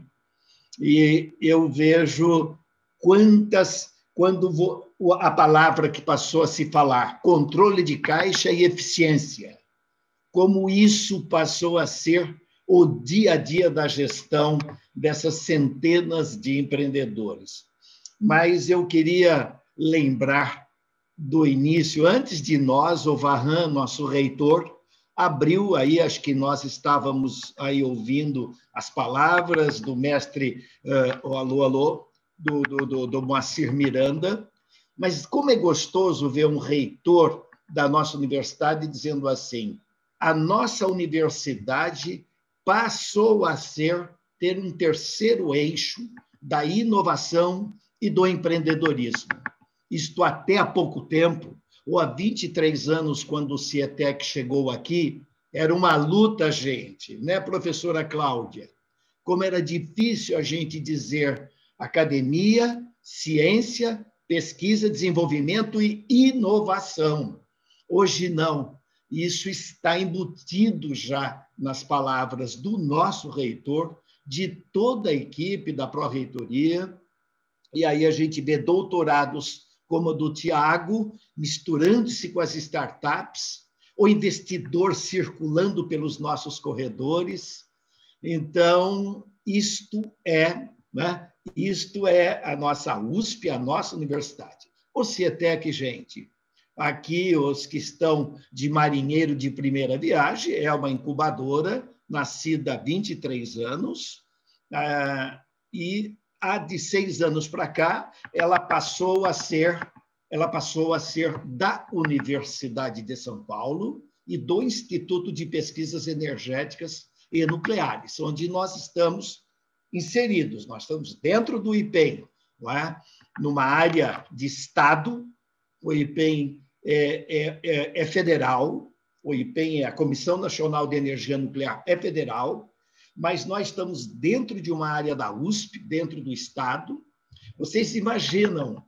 e eu vejo quantas, quando vou, a palavra que passou a se falar, controle de caixa e eficiência, como isso passou a ser o dia a dia da gestão dessas centenas de empreendedores. Mas eu queria lembrar do início, antes de nós, o Varran, nosso reitor, abriu aí, acho que nós estávamos aí ouvindo as palavras do mestre uh, o Alô Alô, do, do, do, do Moacir Miranda, mas como é gostoso ver um reitor da nossa universidade dizendo assim, a nossa universidade passou a ser, ter um terceiro eixo da inovação e do empreendedorismo. Isto até há pouco tempo ou há 23 anos, quando o CIETEC chegou aqui, era uma luta, gente, né, professora Cláudia? Como era difícil a gente dizer academia, ciência, pesquisa, desenvolvimento e inovação. Hoje não. Isso está embutido já nas palavras do nosso reitor, de toda a equipe da pró-reitoria. E aí a gente vê doutorados como a do Tiago, misturando-se com as startups, o investidor circulando pelos nossos corredores. Então, isto é, né? isto é a nossa USP, a nossa universidade. O CETEC, gente, aqui os que estão de marinheiro de primeira viagem, é uma incubadora nascida há 23 anos, ah, e há de seis anos para cá, ela passou a ser ela passou a ser da Universidade de São Paulo e do Instituto de Pesquisas Energéticas e Nucleares, onde nós estamos inseridos, nós estamos dentro do IPEM, é? numa área de Estado, o IPEM é, é, é, é federal, o IPEM é a Comissão Nacional de Energia Nuclear, é federal, mas nós estamos dentro de uma área da USP, dentro do Estado. Vocês imaginam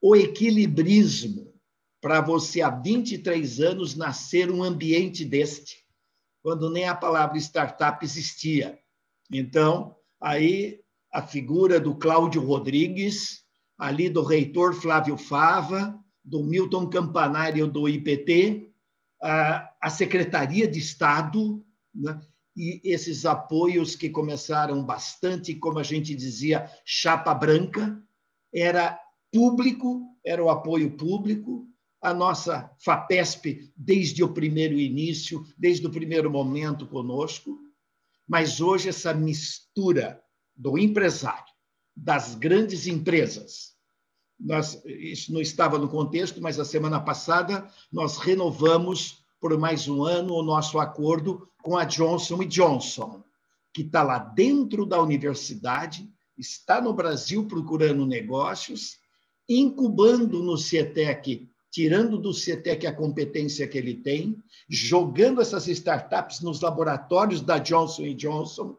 o equilibrismo para você, há 23 anos, nascer um ambiente deste, quando nem a palavra startup existia. Então, aí a figura do Cláudio Rodrigues, ali do reitor Flávio Fava, do Milton Campanário do IPT, a Secretaria de Estado, né? e esses apoios que começaram bastante, como a gente dizia, chapa branca, era público, era o apoio público. A nossa FAPESP, desde o primeiro início, desde o primeiro momento conosco, mas hoje essa mistura do empresário, das grandes empresas. Nós, isso não estava no contexto, mas a semana passada nós renovamos por mais um ano o nosso acordo com a Johnson Johnson, que está lá dentro da universidade, está no Brasil procurando negócios, incubando no CETEC, tirando do CETEC a competência que ele tem, jogando essas startups nos laboratórios da Johnson Johnson,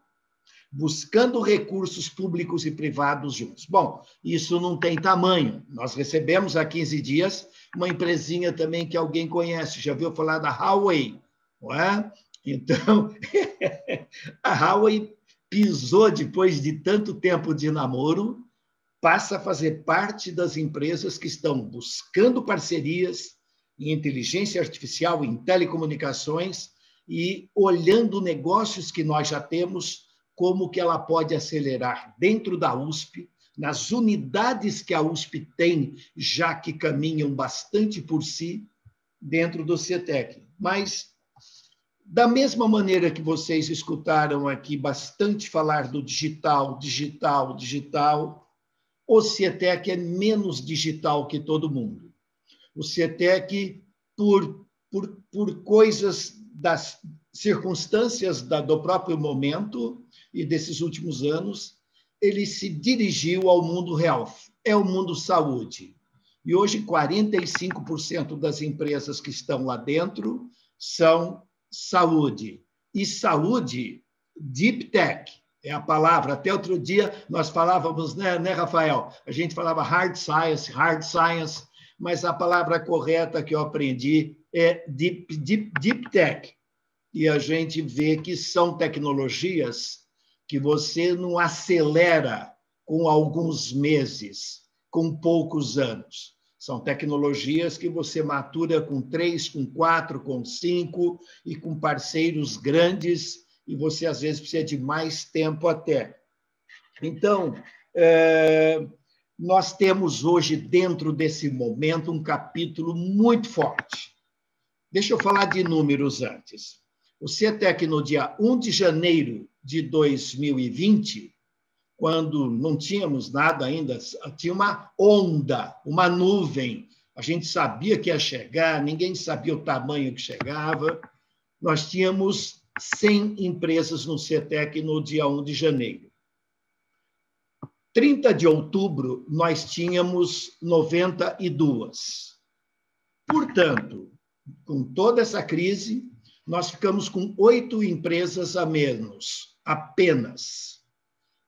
buscando recursos públicos e privados juntos. Bom, isso não tem tamanho. Nós recebemos há 15 dias uma empresinha também que alguém conhece, já viu falar da Huawei, não é? Então, a Huawei pisou, depois de tanto tempo de namoro, passa a fazer parte das empresas que estão buscando parcerias em inteligência artificial, em telecomunicações e olhando negócios que nós já temos, como que ela pode acelerar dentro da USP, nas unidades que a USP tem, já que caminham bastante por si dentro do CETEC. Mas da mesma maneira que vocês escutaram aqui bastante falar do digital, digital, digital, o CETEC é menos digital que todo mundo. O CETEC, por, por, por coisas das circunstâncias da, do próprio momento e desses últimos anos, ele se dirigiu ao mundo real, é o mundo saúde. E hoje, 45% das empresas que estão lá dentro são saúde. E saúde, deep tech é a palavra. Até outro dia nós falávamos, né, né, Rafael? A gente falava hard science, hard science, mas a palavra correta que eu aprendi é deep, deep, deep tech. E a gente vê que são tecnologias que você não acelera com alguns meses, com poucos anos. São tecnologias que você matura com três, com quatro, com cinco e com parceiros grandes, e você às vezes precisa de mais tempo até. Então, é, nós temos hoje, dentro desse momento, um capítulo muito forte. Deixa eu falar de números antes. O CETEC, no dia 1 de janeiro de 2020, quando não tínhamos nada ainda, tinha uma onda, uma nuvem. A gente sabia que ia chegar, ninguém sabia o tamanho que chegava. Nós tínhamos 100 empresas no CETEC no dia 1 de janeiro. 30 de outubro, nós tínhamos 92. Portanto, com toda essa crise, nós ficamos com oito empresas a menos, apenas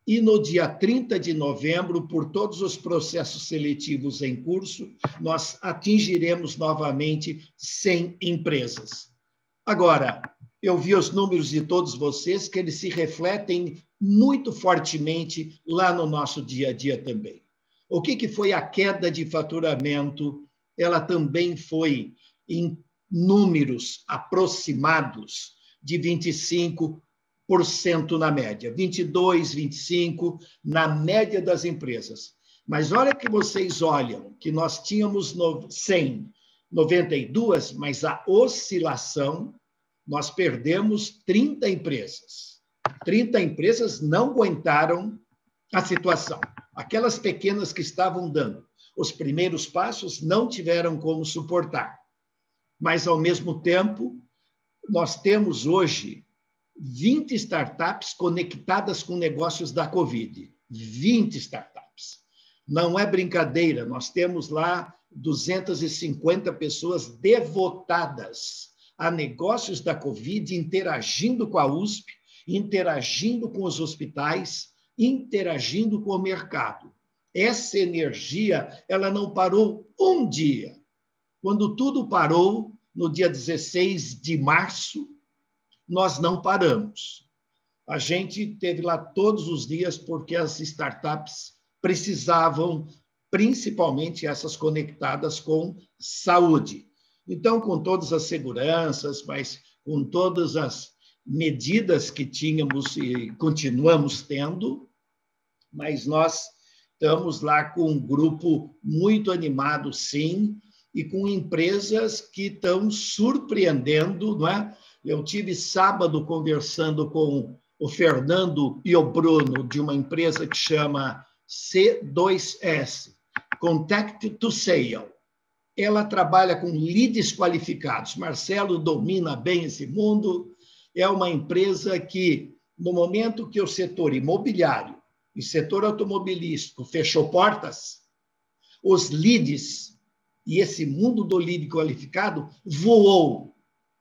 e no dia 30 de novembro, por todos os processos seletivos em curso, nós atingiremos novamente 100 empresas. Agora, eu vi os números de todos vocês, que eles se refletem muito fortemente lá no nosso dia a dia também. O que, que foi a queda de faturamento? Ela também foi em números aproximados de 25% 20% na média, 22, 25 na média das empresas. Mas olha que vocês olham que nós tínhamos 100, 92, mas a oscilação nós perdemos 30 empresas. 30 empresas não aguentaram a situação. Aquelas pequenas que estavam dando os primeiros passos não tiveram como suportar. Mas ao mesmo tempo, nós temos hoje 20 startups conectadas com negócios da Covid. 20 startups. Não é brincadeira, nós temos lá 250 pessoas devotadas a negócios da Covid, interagindo com a USP, interagindo com os hospitais, interagindo com o mercado. Essa energia, ela não parou um dia. Quando tudo parou, no dia 16 de março, nós não paramos. A gente teve lá todos os dias porque as startups precisavam, principalmente essas conectadas com saúde. Então, com todas as seguranças, mas com todas as medidas que tínhamos e continuamos tendo, mas nós estamos lá com um grupo muito animado, sim, e com empresas que estão surpreendendo, não é? Eu tive sábado conversando com o Fernando e o Bruno de uma empresa que chama C2S, Contact to Sale. Ela trabalha com leads qualificados. Marcelo domina bem esse mundo. É uma empresa que, no momento que o setor imobiliário e setor automobilístico fechou portas, os leads e esse mundo do lead qualificado voou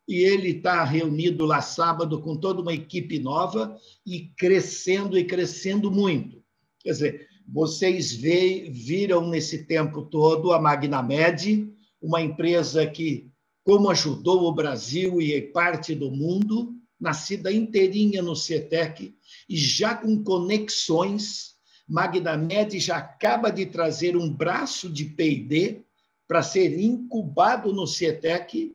e ele está reunido lá sábado com toda uma equipe nova e crescendo e crescendo muito. Quer dizer, vocês vê, viram nesse tempo todo a Magnamed, uma empresa que, como ajudou o Brasil e parte do mundo, nascida inteirinha no CETEC e já com conexões, Magnamed já acaba de trazer um braço de P&D para ser incubado no CETEC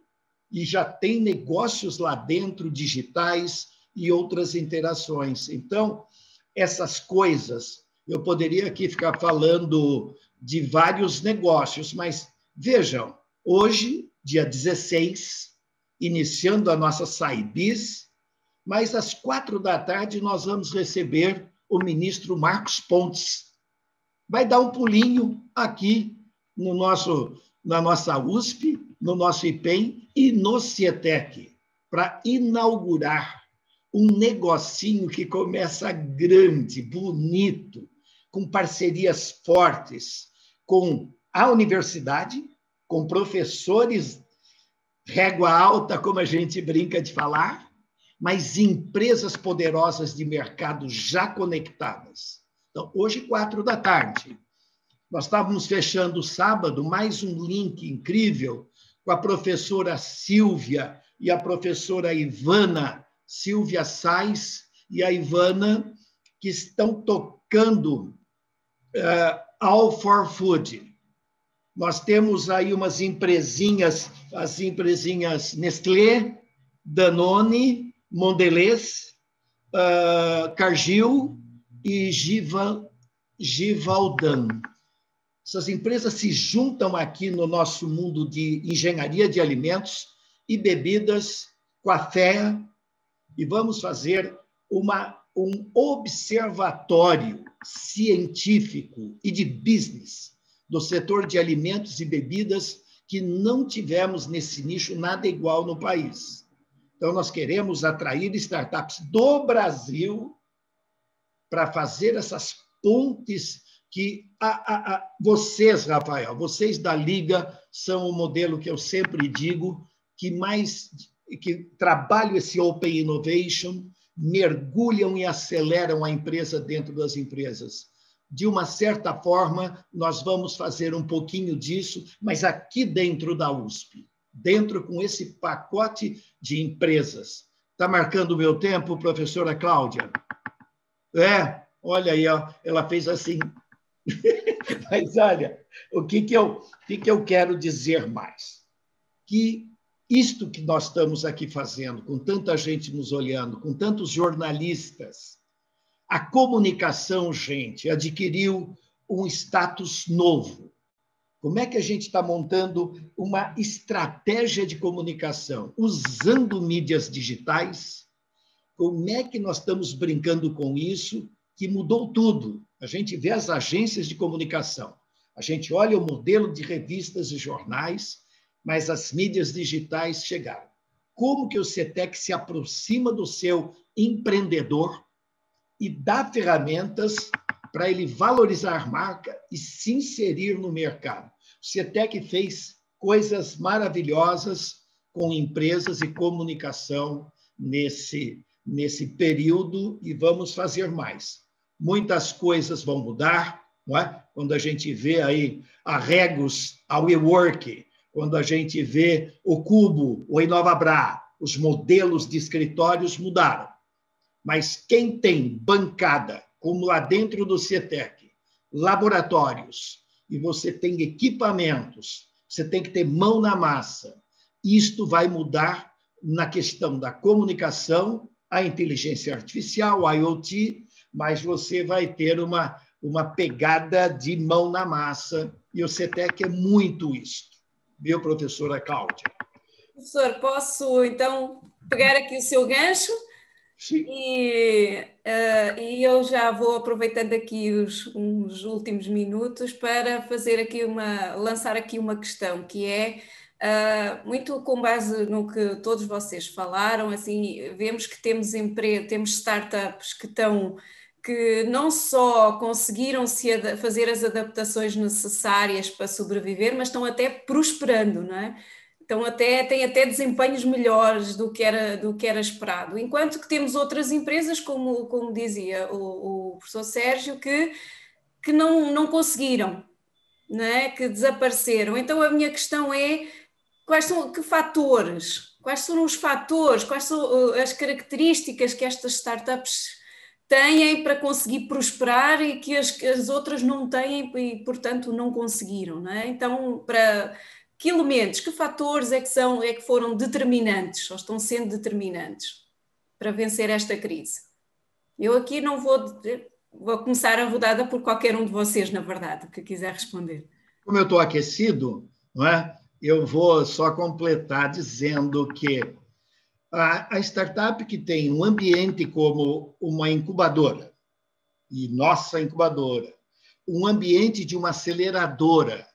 e já tem negócios lá dentro, digitais e outras interações. Então, essas coisas, eu poderia aqui ficar falando de vários negócios, mas vejam, hoje, dia 16, iniciando a nossa Saibis, mas às quatro da tarde nós vamos receber o ministro Marcos Pontes. Vai dar um pulinho aqui no nosso, na nossa USP no nosso IPEM e no CIETEC, para inaugurar um negocinho que começa grande, bonito, com parcerias fortes com a universidade, com professores régua alta, como a gente brinca de falar, mas empresas poderosas de mercado já conectadas. Então, hoje, quatro da tarde, nós estávamos fechando o sábado mais um link incrível com a professora Silvia e a professora Ivana, Silvia Sais e a Ivana, que estão tocando uh, All for Food. Nós temos aí umas empresinhas, as empresinhas Nestlé, Danone, Mondelez, uh, Cargill e Giva, Givaldan. Essas empresas se juntam aqui no nosso mundo de engenharia de alimentos e bebidas com a FEA e vamos fazer uma, um observatório científico e de business do setor de alimentos e bebidas que não tivemos nesse nicho nada igual no país. Então, nós queremos atrair startups do Brasil para fazer essas pontes que a, a, a, vocês, Rafael, vocês da Liga são o modelo que eu sempre digo que mais que trabalha esse Open Innovation, mergulham e aceleram a empresa dentro das empresas. De uma certa forma, nós vamos fazer um pouquinho disso, mas aqui dentro da USP, dentro com esse pacote de empresas. Está marcando o meu tempo, professora Cláudia? É, olha aí, ó, ela fez assim Mas olha, o que, que, eu, o que, que eu quero dizer mais? Que isto que nós estamos aqui fazendo, com tanta gente nos olhando, com tantos jornalistas, a comunicação, gente, adquiriu um status novo. Como é que a gente está montando uma estratégia de comunicação usando mídias digitais? Como é que nós estamos brincando com isso que mudou tudo. A gente vê as agências de comunicação, a gente olha o modelo de revistas e jornais, mas as mídias digitais chegaram. Como que o CETEC se aproxima do seu empreendedor e dá ferramentas para ele valorizar a marca e se inserir no mercado? O CETEC fez coisas maravilhosas com empresas e comunicação nesse, nesse período e vamos fazer mais muitas coisas vão mudar, não é? Quando a gente vê aí a Regos, a WeWork, quando a gente vê o Cubo, o Inovabra, os modelos de escritórios mudaram. Mas quem tem bancada, como lá dentro do CETEC, laboratórios, e você tem equipamentos, você tem que ter mão na massa, isto vai mudar na questão da comunicação, a inteligência artificial, a IoT, mas você vai ter uma, uma pegada de mão na massa, e o CETEC é muito isso, viu, professora Cláudia? Professor, posso então pegar aqui o seu gancho? Sim. E, uh, e eu já vou aproveitando aqui os uns últimos minutos para fazer aqui uma lançar aqui uma questão que é Uh, muito com base no que todos vocês falaram, assim, vemos que temos emprego, temos startups que estão que não só conseguiram se fazer as adaptações necessárias para sobreviver, mas estão até prosperando, não é? Então até, têm até desempenhos melhores do que, era, do que era esperado. Enquanto que temos outras empresas, como, como dizia o, o professor Sérgio, que, que não, não conseguiram, não é? que desapareceram. Então a minha questão é quais são que fatores, quais são os fatores, quais são uh, as características que estas startups têm para conseguir prosperar e que as, as outras não têm e, portanto, não conseguiram. Não é? Então, para que elementos, que fatores é que, são, é que foram determinantes ou estão sendo determinantes para vencer esta crise? Eu aqui não vou, vou começar a rodada por qualquer um de vocês, na verdade, que quiser responder. Como eu estou aquecido, não é? eu vou só completar dizendo que a, a startup que tem um ambiente como uma incubadora, e nossa incubadora, um ambiente de uma aceleradora,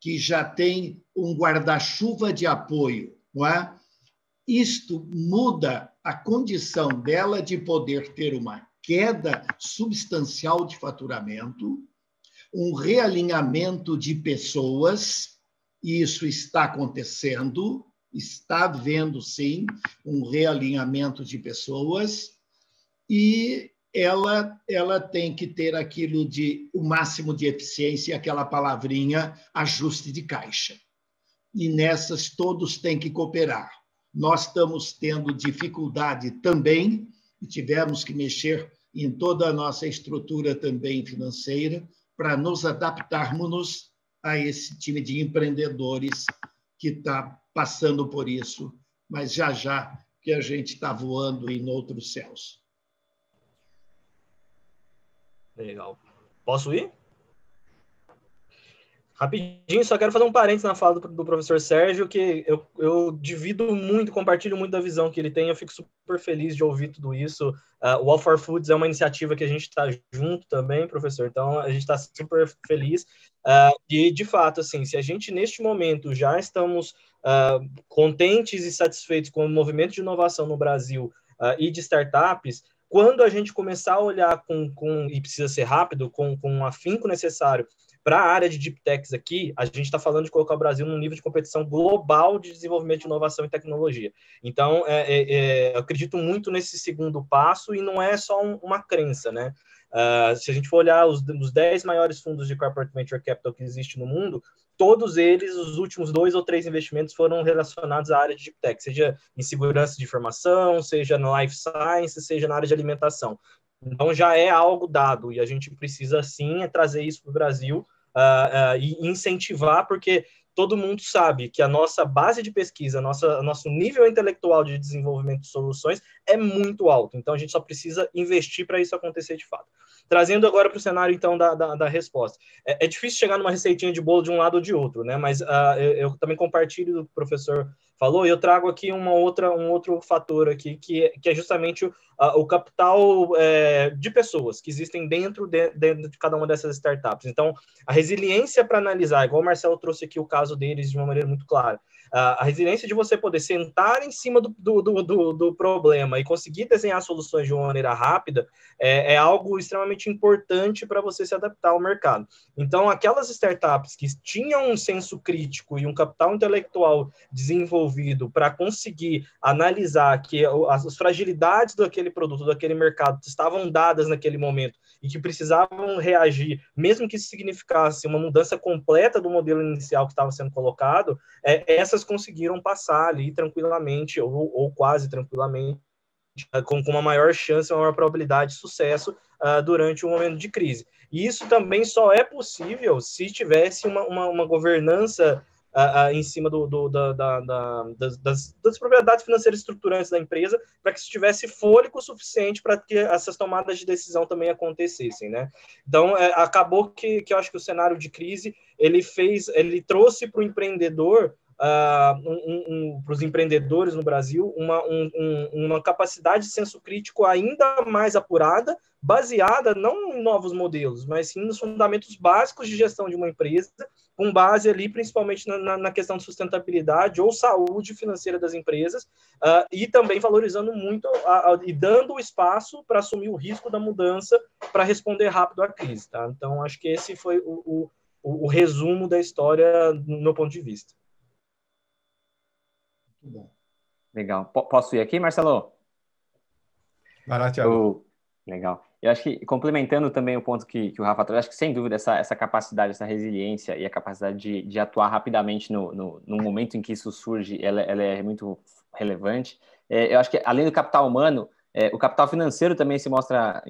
que já tem um guarda-chuva de apoio, não é? Isto muda a condição dela de poder ter uma queda substancial de faturamento, um realinhamento de pessoas, e isso está acontecendo, está vendo sim, um realinhamento de pessoas e ela, ela tem que ter aquilo de o máximo de eficiência, aquela palavrinha ajuste de caixa. E nessas todos têm que cooperar. Nós estamos tendo dificuldade também, e tivemos que mexer em toda a nossa estrutura também financeira para nos adaptarmos a esse time de empreendedores que está passando por isso, mas já já que a gente está voando em outros céus. Legal. Posso ir? Rapidinho, só quero fazer um parênteses na fala do, do professor Sérgio, que eu, eu, divido muito, compartilho muito da visão que ele tem, eu fico super feliz de ouvir tudo isso. Uh, o All for Foods é uma iniciativa que a gente está junto também, professor, então a gente está super feliz. Uh, e, de fato, assim, se a gente neste momento já estamos uh, contentes e satisfeitos com o movimento de inovação no Brasil uh, e de startups, quando a gente começar a olhar com, com e precisa ser rápido, com, com um afinco necessário para a área de deep techs aqui, a gente está falando de colocar o Brasil num nível de competição global de desenvolvimento de inovação e tecnologia. Então, é, é, é eu acredito muito nesse segundo passo e não é só um, uma crença, né? Uh, se a gente for olhar os, os 10 maiores fundos de corporate venture capital que existe no mundo, todos eles, os últimos dois ou três investimentos foram relacionados à área de deep tech, seja em segurança de informação, seja na life science, seja na área de alimentação. Então já é algo dado e a gente precisa sim trazer isso para o Brasil uh, uh, e incentivar, porque todo mundo sabe que a nossa base de pesquisa, nossa, nosso nível intelectual de desenvolvimento de soluções é muito alto. Então, a gente só precisa investir para isso acontecer de fato. Trazendo agora para o cenário, então, da, da, da resposta. É, é, difícil chegar numa receitinha de bolo de um lado ou de outro, né? Mas uh, eu, eu também compartilho do professor falou, e eu trago aqui uma outra, um outro fator aqui, que, é, que é justamente o, a, o capital é, de pessoas que existem dentro de, dentro de cada uma dessas startups. Então, a resiliência para analisar, igual o Marcelo trouxe aqui o caso deles de uma maneira muito clara, a, a resiliência de você poder sentar em cima do, do, do, do, problema e conseguir desenhar soluções de uma maneira rápida é, é algo extremamente importante para você se adaptar ao mercado. Então, aquelas startups que tinham um senso crítico e um capital intelectual desenvolvido desenvolvido para conseguir analisar que as fragilidades daquele produto, daquele mercado, estavam dadas naquele momento e que precisavam reagir, mesmo que isso significasse uma mudança completa do modelo inicial que estava sendo colocado, é, essas conseguiram passar ali tranquilamente, ou, ou quase tranquilamente, ah, com, uma maior chance, uma maior probabilidade de sucesso uh, durante um momento de crise. E isso também só é possível se tivesse uma, uma, uma governança em cima do, do da, da, da, das, das, propriedades financeiras estruturantes da empresa, para que se tivesse fôlego suficiente para que essas tomadas de decisão também acontecessem, né? Então, é, acabou que, que eu acho que o cenário de crise, ele fez, ele trouxe para o empreendedor Uh, um, um, para os empreendedores no Brasil uma, um, uma capacidade de senso crítico ainda mais apurada, baseada não em novos modelos, mas sim nos fundamentos básicos de gestão de uma empresa com base ali principalmente na, na, questão de sustentabilidade ou saúde financeira das empresas, uh, e também valorizando muito a, a, e dando espaço para assumir o risco da mudança para responder rápido à crise. Tá? Então, acho que esse foi o, o, o resumo da história no meu ponto de vista. Legal. P posso ir aqui, Marcelo? Vai lá, Thiago. Legal. Eu acho que, complementando também o ponto que, que o Rafa trouxe, acho que sem dúvida essa, essa capacidade, essa resiliência e a capacidade de, de atuar rapidamente no, no, no, momento em que isso surge, ela, ela é muito relevante. É, eu acho que, além do capital humano, é, o capital financeiro também se mostra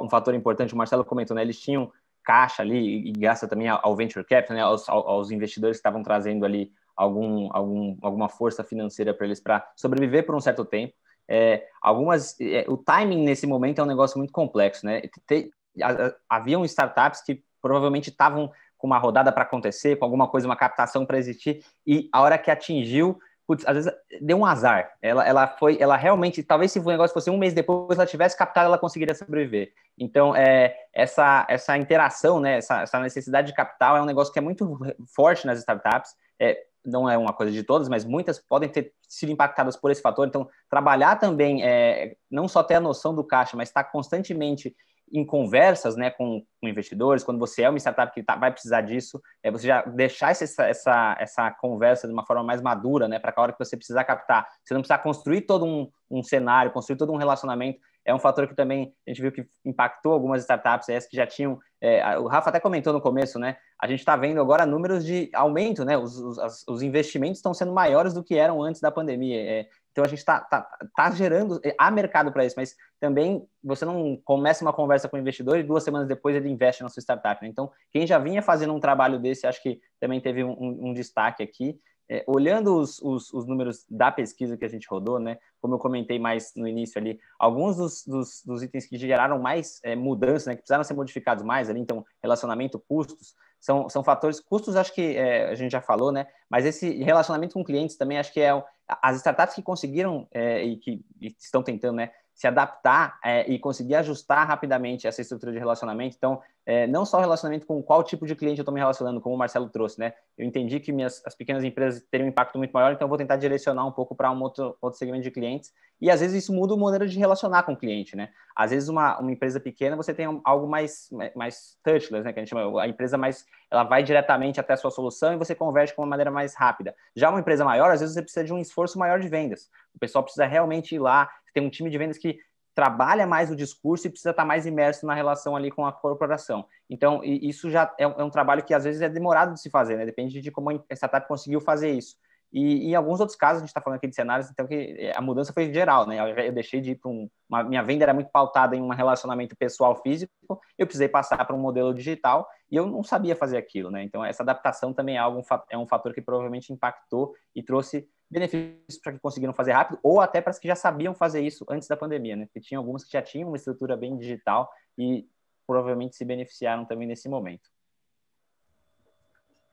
um fator importante. O Marcelo comentou, né? Eles tinham caixa ali e graças também ao venture capital, né, aos, aos investidores que estavam trazendo ali algum, algum, alguma força financeira para eles para sobreviver por um certo tempo é, algumas. É, o timing nesse momento é um negócio muito complexo, né? Te, a, a, haviam startups que provavelmente estavam com uma rodada para acontecer, com alguma coisa, uma captação para existir, e a hora que atingiu, putz, às vezes deu um azar. Ela, ela foi, ela realmente, talvez se o negócio fosse um mês depois, ela tivesse captado, ela conseguiria sobreviver. Então, é, essa, essa interação, né, essa, essa necessidade de capital é um negócio que é muito forte nas startups. É, não é uma coisa de todas, mas muitas podem ter sido impactadas por esse fator. Então, trabalhar também, é, não só ter a noção do caixa, mas estar tá constantemente em conversas né, com, com investidores, quando você é uma startup que tá, vai precisar disso, é você já deixar essa, essa, essa conversa de uma forma mais madura, né, para a hora que você precisar captar. Você não precisa construir todo um, um cenário, construir todo um relacionamento, é um fator que também a gente viu que impactou algumas startups essas que já tinham. É, o Rafa até comentou no começo, né? A gente está vendo agora números de aumento, né? Os, os, os, investimentos estão sendo maiores do que eram antes da pandemia. É, então a gente está tá, tá gerando, é, há mercado para isso, mas também você não começa uma conversa com o investidor e duas semanas depois ele investe na sua startup. Né? Então, quem já vinha fazendo um trabalho desse, acho que também teve um, um destaque aqui. É, olhando os, os, os, números da pesquisa que a gente rodou, né, como eu comentei mais no início ali, alguns dos, dos, dos itens que geraram mais é, mudança, né, que precisaram ser modificados mais ali, então relacionamento, custos, são, são fatores, custos acho que é, a gente já falou, né, mas esse relacionamento com clientes também acho que é, as startups que conseguiram é, e que e estão tentando, né, se adaptar é, e conseguir ajustar rapidamente essa estrutura de relacionamento. Então, é, não só o relacionamento com qual tipo de cliente eu estou me relacionando, como o Marcelo trouxe, né? Eu entendi que minhas, as pequenas empresas teriam um impacto muito maior, então eu vou tentar direcionar um pouco para um outro, outro segmento de clientes. E às vezes isso muda o maneira de relacionar com o cliente, né? Às vezes uma, uma empresa pequena você tem algo mais, mais touchless, né? Que a gente chama, a empresa mais, ela vai diretamente até a sua solução e você converte com uma maneira mais rápida. Já uma empresa maior, às vezes você precisa de um esforço maior de vendas. O pessoal precisa realmente ir lá tem um time de vendas que trabalha mais o discurso e precisa estar mais imerso na relação ali com a corporação. Então, isso já é, é um, trabalho que às vezes é demorado de se fazer, né? Depende de como a startup conseguiu fazer isso. E em alguns outros casos, a gente está falando aqui de cenários, então que a mudança foi geral, né? Eu deixei de ir para um. Uma, minha venda era muito pautada em um relacionamento pessoal físico, eu precisei passar para um modelo digital e eu não sabia fazer aquilo, né? Então, essa adaptação também é, algum, é um fator que provavelmente impactou e trouxe benefícios para que conseguiram fazer rápido, ou até para as que já sabiam fazer isso antes da pandemia, né? Porque tinha algumas que já tinham uma estrutura bem digital e provavelmente se beneficiaram também nesse momento.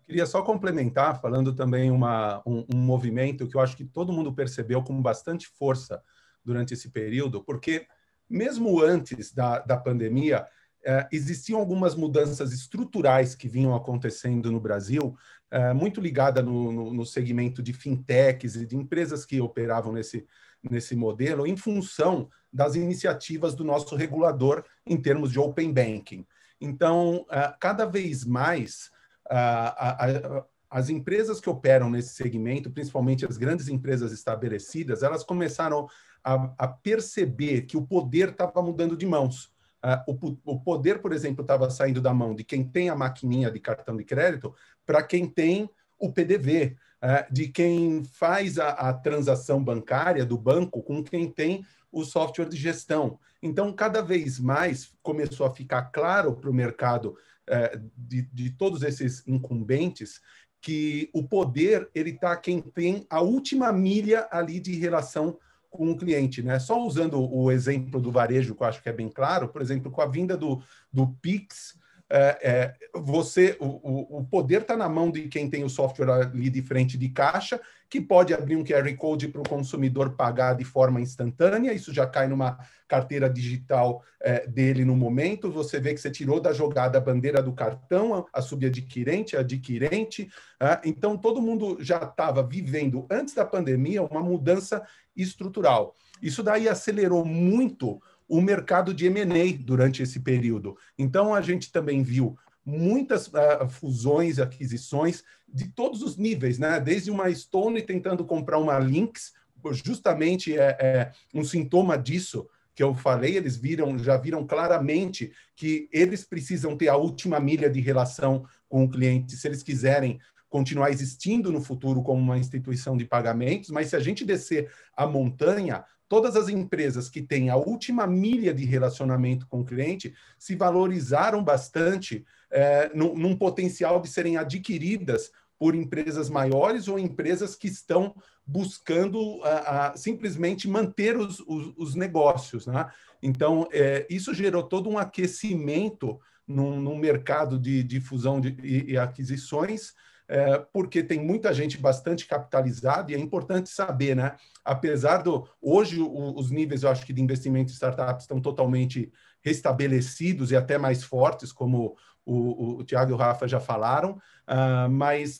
Queria só complementar, falando também uma, um, um movimento que eu acho que todo mundo percebeu com bastante força durante esse período, porque mesmo antes da, da pandemia, eh, existiam algumas mudanças estruturais que vinham acontecendo no Brasil é, muito ligada no, no, no, segmento de fintechs e de empresas que operavam nesse, nesse modelo, em função das iniciativas do nosso regulador em termos de open banking. Então, é, cada vez mais, é, a, a, as empresas que operam nesse segmento, principalmente as grandes empresas estabelecidas, elas começaram a, a perceber que o poder estava mudando de mãos. Uh, o, o, poder, por exemplo, estava saindo da mão de quem tem a maquininha de cartão de crédito para quem tem o PDV, uh, ah, de quem faz a, a, transação bancária do banco com quem tem o software de gestão. Então, cada vez mais começou a ficar claro para o mercado uh, de, de todos esses incumbentes que o poder ele está quem tem a última milha ali de relação com o cliente, né? Só usando o exemplo do varejo, que eu acho que é bem claro, por exemplo, com a vinda do, do Pix, é, é, você o, o poder está na mão de quem tem o software ali de frente de caixa, que pode abrir um QR Code para o consumidor pagar de forma instantânea, isso já cai numa carteira digital é, dele no momento, você vê que você tirou da jogada a bandeira do cartão, a subadquirente, a adquirente, é. então todo mundo já estava vivendo, antes da pandemia, uma mudança estrutural. Isso daí acelerou muito o mercado de M&A durante esse período. Então, a gente também viu muitas uh, fusões, aquisições de todos os níveis, né? Desde uma Stone tentando comprar uma Lynx, justamente é, é, um sintoma disso que eu falei, eles viram, já viram claramente que eles precisam ter a última milha de relação com o cliente, se eles quiserem continuar existindo no futuro como uma instituição de pagamentos, mas se a gente descer a montanha, todas as empresas que têm a última milha de relacionamento com o cliente se valorizaram bastante é, num, num potencial de serem adquiridas por empresas maiores ou empresas que estão buscando simplesmente manter os, os, os negócios. Né? Então, é, isso gerou todo um aquecimento no mercado de, difusão de, e, e, aquisições é, porque tem muita gente bastante capitalizada e é importante saber, né? Apesar do hoje o, os níveis, eu acho que de investimento em startups estão totalmente restabelecidos e até mais fortes, como o, o, o Tiago e o Rafa já falaram, uh, mas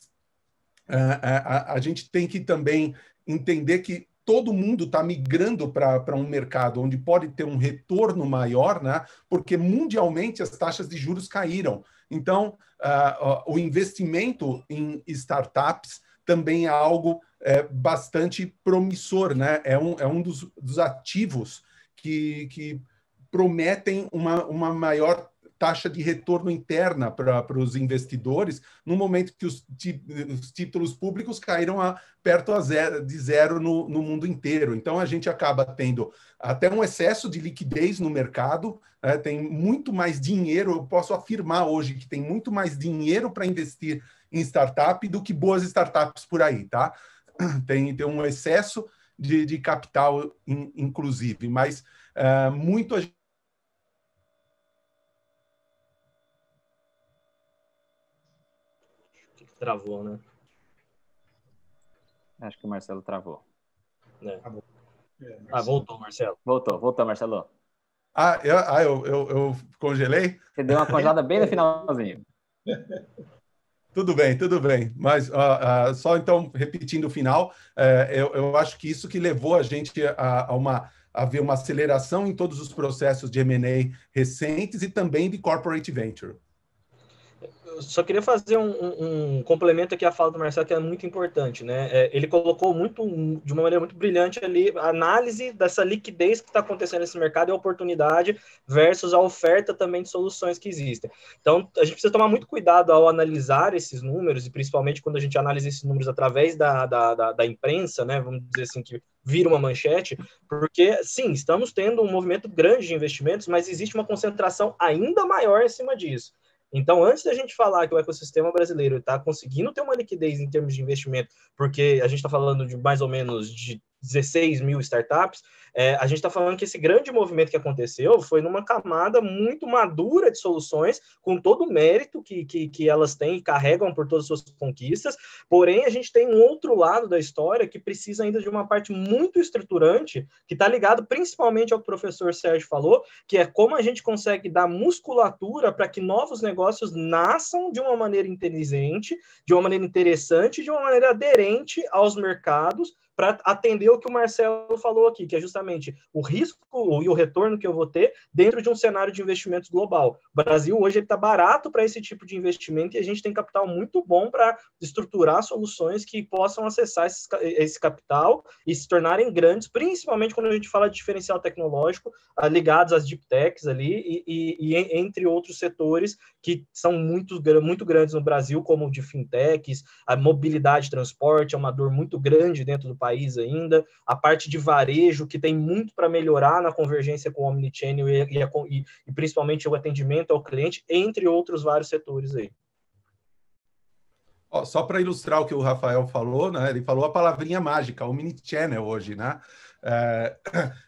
uh, ah, a, ah, a, a gente tem que também entender que todo mundo está migrando para um mercado onde pode ter um retorno maior, né? porque mundialmente as taxas de juros caíram. Então, uh, o investimento em startups também é algo é, bastante promissor, né? é um, é um dos, dos ativos que, que prometem uma, uma maior taxa de retorno interna para os investidores, no momento que os, os títulos públicos caíram a, perto a zero, de zero no, no mundo inteiro. Então, a gente acaba tendo até um excesso de liquidez no mercado, né? tem muito mais dinheiro. Eu posso afirmar hoje que tem muito mais dinheiro para investir em startup do que boas startups por aí, tá? Tem, tem um excesso de, de capital, in, inclusive, mas uh, muito a gente travou, né? Acho que o Marcelo travou. É. Tá é ah, voltou, Marcelo. Voltou, voltou, Marcelo. Ah, eu, ah, eu, eu, eu congelei? Você deu uma congelada bem no finalzinho. Tudo bem, tudo bem. Mas uh, uh, só então, repetindo o final, uh, eu, eu, acho que isso que levou a gente a, a uma a uma aceleração em todos os processos de M&A recentes e também de corporate venture só queria fazer um, um, complemento aqui à fala do Marcelo, que é muito importante, né? É, ele colocou muito, de uma maneira muito brilhante ali, a análise dessa liquidez que está acontecendo nesse mercado e a oportunidade versus a oferta também de soluções que existem. Então, a gente precisa tomar muito cuidado ao analisar esses números, e principalmente quando a gente analisa esses números através da, da, da, da imprensa, né? Vamos dizer assim, que vira uma manchete, porque sim, estamos tendo um movimento grande de investimentos, mas existe uma concentração ainda maior em cima disso. Então, antes da gente falar que o ecossistema brasileiro está conseguindo ter uma liquidez em termos de investimento, porque a gente está falando de mais ou menos de 16 mil startups, é, a gente está falando que esse grande movimento que aconteceu foi numa camada muito madura de soluções, com todo o mérito que, que, que elas têm e carregam por todas as suas conquistas, porém a gente tem um outro lado da história que precisa ainda de uma parte muito estruturante, que está ligado principalmente ao que o professor Sérgio falou, que é como a gente consegue dar musculatura para que novos negócios nasçam de uma maneira inteligente, de uma maneira interessante, de uma maneira aderente aos mercados para atender o que o Marcelo falou aqui, que é justamente o risco e o retorno que eu vou ter dentro de um cenário de investimentos global. O Brasil hoje está barato para esse tipo de investimento e a gente tem capital muito bom para estruturar soluções que possam acessar esse, esse capital e se tornarem grandes, principalmente quando a gente fala de diferencial tecnológico, ah, ligados às deep techs ali e, e, e entre outros setores que são muito, muito grandes no Brasil, como de fintechs, a mobilidade, transporte é uma dor muito grande dentro do país ainda, a parte de varejo, que tem muito para melhorar na convergência com o Omnichannel e, e, e principalmente o atendimento ao cliente, entre outros vários setores aí. Oh, só para ilustrar o que o Rafael falou, né? Ele falou a palavrinha mágica, o hoje, né? É,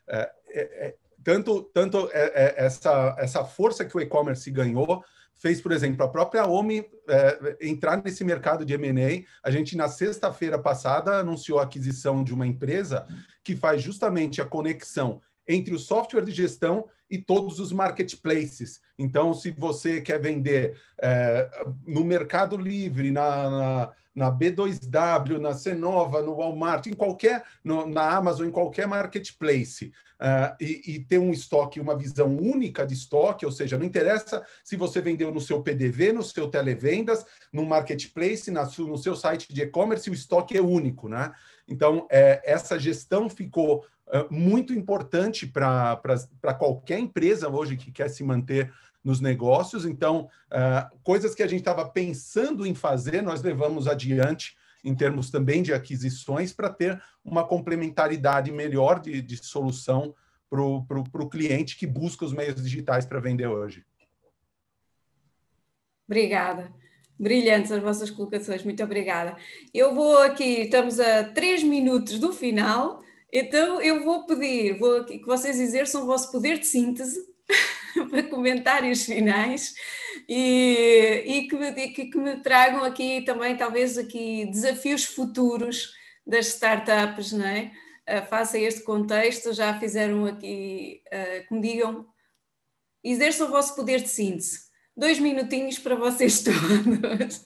é, é, é tanto, tanto é, é, essa, essa força que o e-commerce ganhou fez, por exemplo, a própria OMI é, entrar nesse mercado de M&A. A gente, na sexta-feira passada, anunciou a aquisição de uma empresa que faz justamente a conexão entre o software de gestão e todos os marketplaces. Então, se você quer vender é, no Mercado Livre, na, na, na, B2W, na Cenova, no Walmart, em qualquer, no, na Amazon, em qualquer marketplace, é, e, e, ter um estoque, uma visão única de estoque, ou seja, não interessa se você vendeu no seu PDV, no seu televendas, no marketplace, na, no seu site de e-commerce, o estoque é único, né? Então, é, essa gestão ficou é, muito importante para qualquer empresa hoje que quer se manter nos negócios. Então, é, coisas que a gente estava pensando em fazer, nós levamos adiante em termos também de aquisições para ter uma complementaridade melhor de, de solução para o cliente que busca os meios digitais para vender hoje. Obrigada. Brilhantes as vossas colocações, muito obrigada. Eu vou aqui, estamos a três minutos do final, então eu vou pedir, vou aqui, que vocês exerçam o vosso poder de síntese para comentários finais e, e, que, e que, me tragam aqui também, talvez aqui, desafios futuros das startups, não é? Uh, este contexto, já fizeram aqui, uh, que me digam, exerçam o vosso poder de síntese dois minutinhos para vocês todos.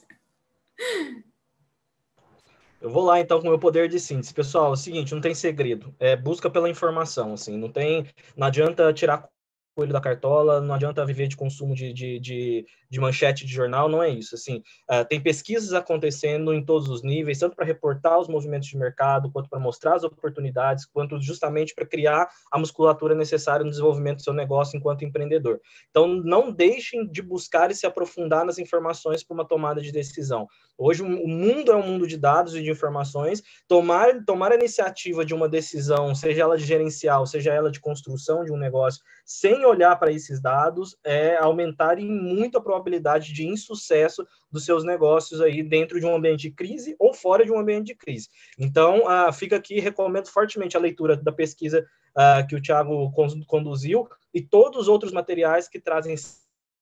Eu vou lá então com o meu poder de síntese. Pessoal, é o seguinte, não tem segredo. É busca pela informação, assim, não tem, não adianta tirar coelho da cartola, não adianta viver de consumo de, de, de, de manchete de jornal, não é isso. Assim, uh, tem pesquisas acontecendo em todos os níveis, tanto para reportar os movimentos de mercado, quanto para mostrar as oportunidades, quanto justamente para criar a musculatura necessária no desenvolvimento do seu negócio enquanto empreendedor. Então, não deixem de buscar e se aprofundar nas informações para uma tomada de decisão. Hoje, o mundo é um mundo de dados e de informações. Tomar, tomar a iniciativa de uma decisão, seja ela de gerencial, seja ela de construção de um negócio, sem sem olhar para esses dados, é aumentar em muito a probabilidade de insucesso dos seus negócios aí dentro de um ambiente de crise ou fora de um ambiente de crise. Então, ah, fica aqui, recomendo fortemente a leitura da pesquisa ah, que o Tiago conduziu e todos os outros materiais que trazem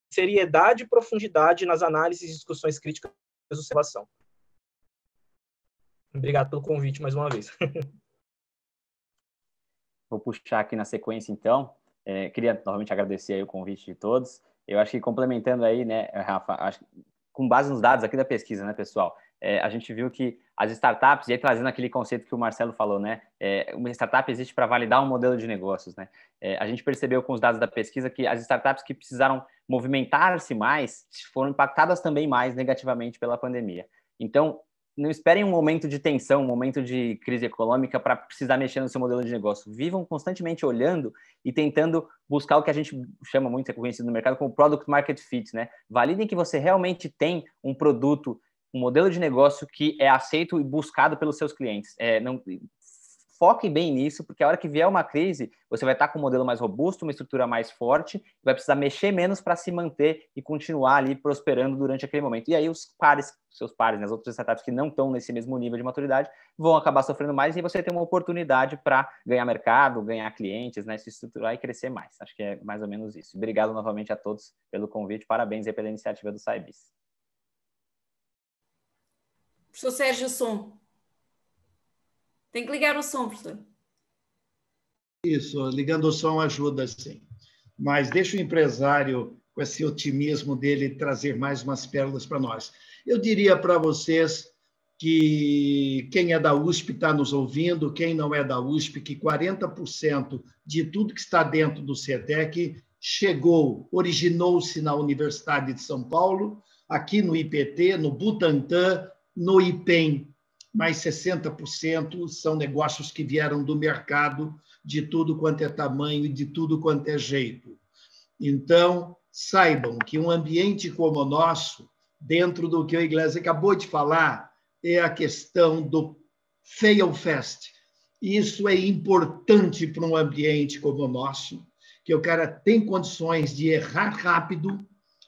seriedade e profundidade nas análises e discussões críticas da observação. Obrigado pelo convite mais uma vez. Vou puxar aqui na sequência, então. É, queria novamente agradecer o convite de todos. Eu acho que complementando aí, né, Rafa, acho, com base nos dados aqui da pesquisa, né, pessoal, é, a gente viu que as startups, e aí trazendo aquele conceito que o Marcelo falou, né, é, uma startup existe para validar um modelo de negócios, né, é, a gente percebeu com os dados da pesquisa que as startups que precisaram movimentar-se mais foram impactadas também mais negativamente pela pandemia. Então, não esperem um momento de tensão, um momento de crise econômica para precisar mexer no seu modelo de negócio. Vivam constantemente olhando e tentando buscar o que a gente chama muito, é conhecido no mercado, como product market fit, né? Validem que você realmente tem um produto, um modelo de negócio que é aceito e buscado pelos seus clientes. É, não, foque bem nisso, porque a hora que vier uma crise, você vai estar com um modelo mais robusto, uma estrutura mais forte, vai precisar mexer menos para se manter e continuar ali prosperando durante aquele momento. E aí os pares, seus pares, né, as outras startups que não estão nesse mesmo nível de maturidade, vão acabar sofrendo mais e você tem uma oportunidade para ganhar mercado, ganhar clientes, né, se estruturar e crescer mais. Acho que é mais ou menos isso. Obrigado novamente a todos pelo convite. Parabéns aí pela iniciativa do Saibis. Professor Sérgio Sum, tem que ligar o som, professor. Isso, ligando o som ajuda, sim. Mas deixa o empresário, com esse otimismo dele, trazer mais umas pérolas para nós. Eu diria para vocês que quem é da USP está nos ouvindo, quem não é da USP, que 40% de tudo que está dentro do CETEC chegou, originou-se na Universidade de São Paulo, aqui no IPT, no Butantan, no IPEM, mais 60% são negócios que vieram do mercado de tudo quanto é tamanho e de tudo quanto é jeito. Então, saibam que um ambiente como o nosso, dentro do que o Iglesias acabou de falar, é a questão do fail fast. Isso é importante para um ambiente como o nosso, que o cara tem condições de errar rápido,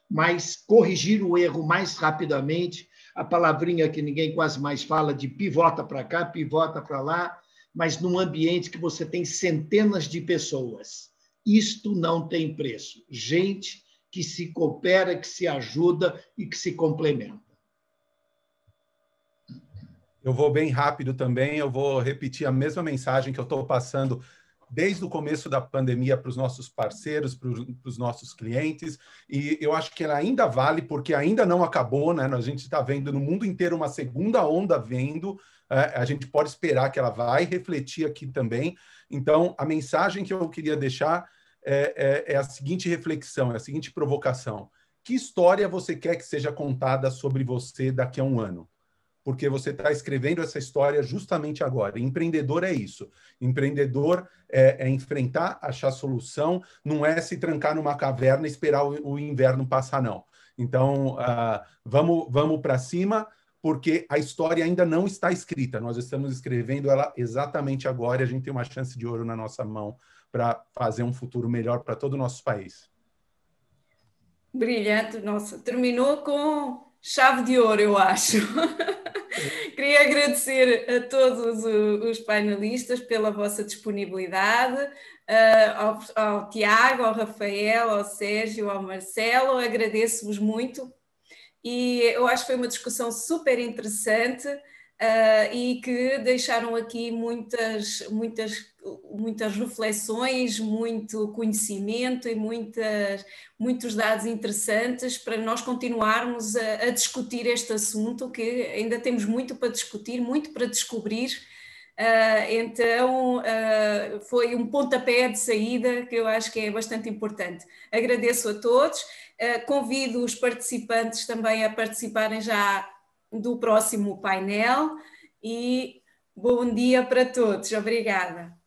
mas corrigir o erro mais rapidamente a palavrinha que ninguém quase mais fala de pivota para cá, pivota para lá, mas num ambiente que você tem centenas de pessoas. Isto não tem preço. Gente que se coopera, que se ajuda e que se complementa. Eu vou bem rápido também, eu vou repetir a mesma mensagem que eu estou passando desde o começo da pandemia para os nossos parceiros, para os nossos clientes, e eu acho que ela ainda vale porque ainda não acabou, né? A gente está vendo no mundo inteiro uma segunda onda vendo, é, a gente pode esperar que ela vai refletir aqui também. Então, a mensagem que eu queria deixar é, é, é a seguinte reflexão, é a seguinte provocação: que história você quer que seja contada sobre você daqui a um ano? porque você está escrevendo essa história justamente agora. Empreendedor é isso. Empreendedor é, é, enfrentar, achar solução, não é se trancar numa caverna e esperar o, o inverno passar, não. Então, uh, vamos, vamos para cima, porque a história ainda não está escrita. Nós estamos escrevendo ela exatamente agora e a gente tem uma chance de ouro na nossa mão para fazer um futuro melhor para todo o nosso país. Brilhante, nossa. Terminou com chave de ouro, eu acho. Queria agradecer a todos os painelistas pela vossa disponibilidade, eh, ao, ao Tiago, ao Rafael, ao Sérgio, ao Marcelo, agradeço-vos muito e eu acho que foi uma discussão super interessante uh, e que deixaram aqui muitas, muitas, muitas reflexões, muito conhecimento e muitas, muitos dados interessantes para nós continuarmos a, a discutir este assunto, que ainda temos muito para discutir, muito para descobrir. Uh, então, uh, foi um pontapé de saída que eu acho que é bastante importante. Agradeço a todos, uh, convido os participantes também a participarem já do próximo painel e bom dia para todos. Obrigada.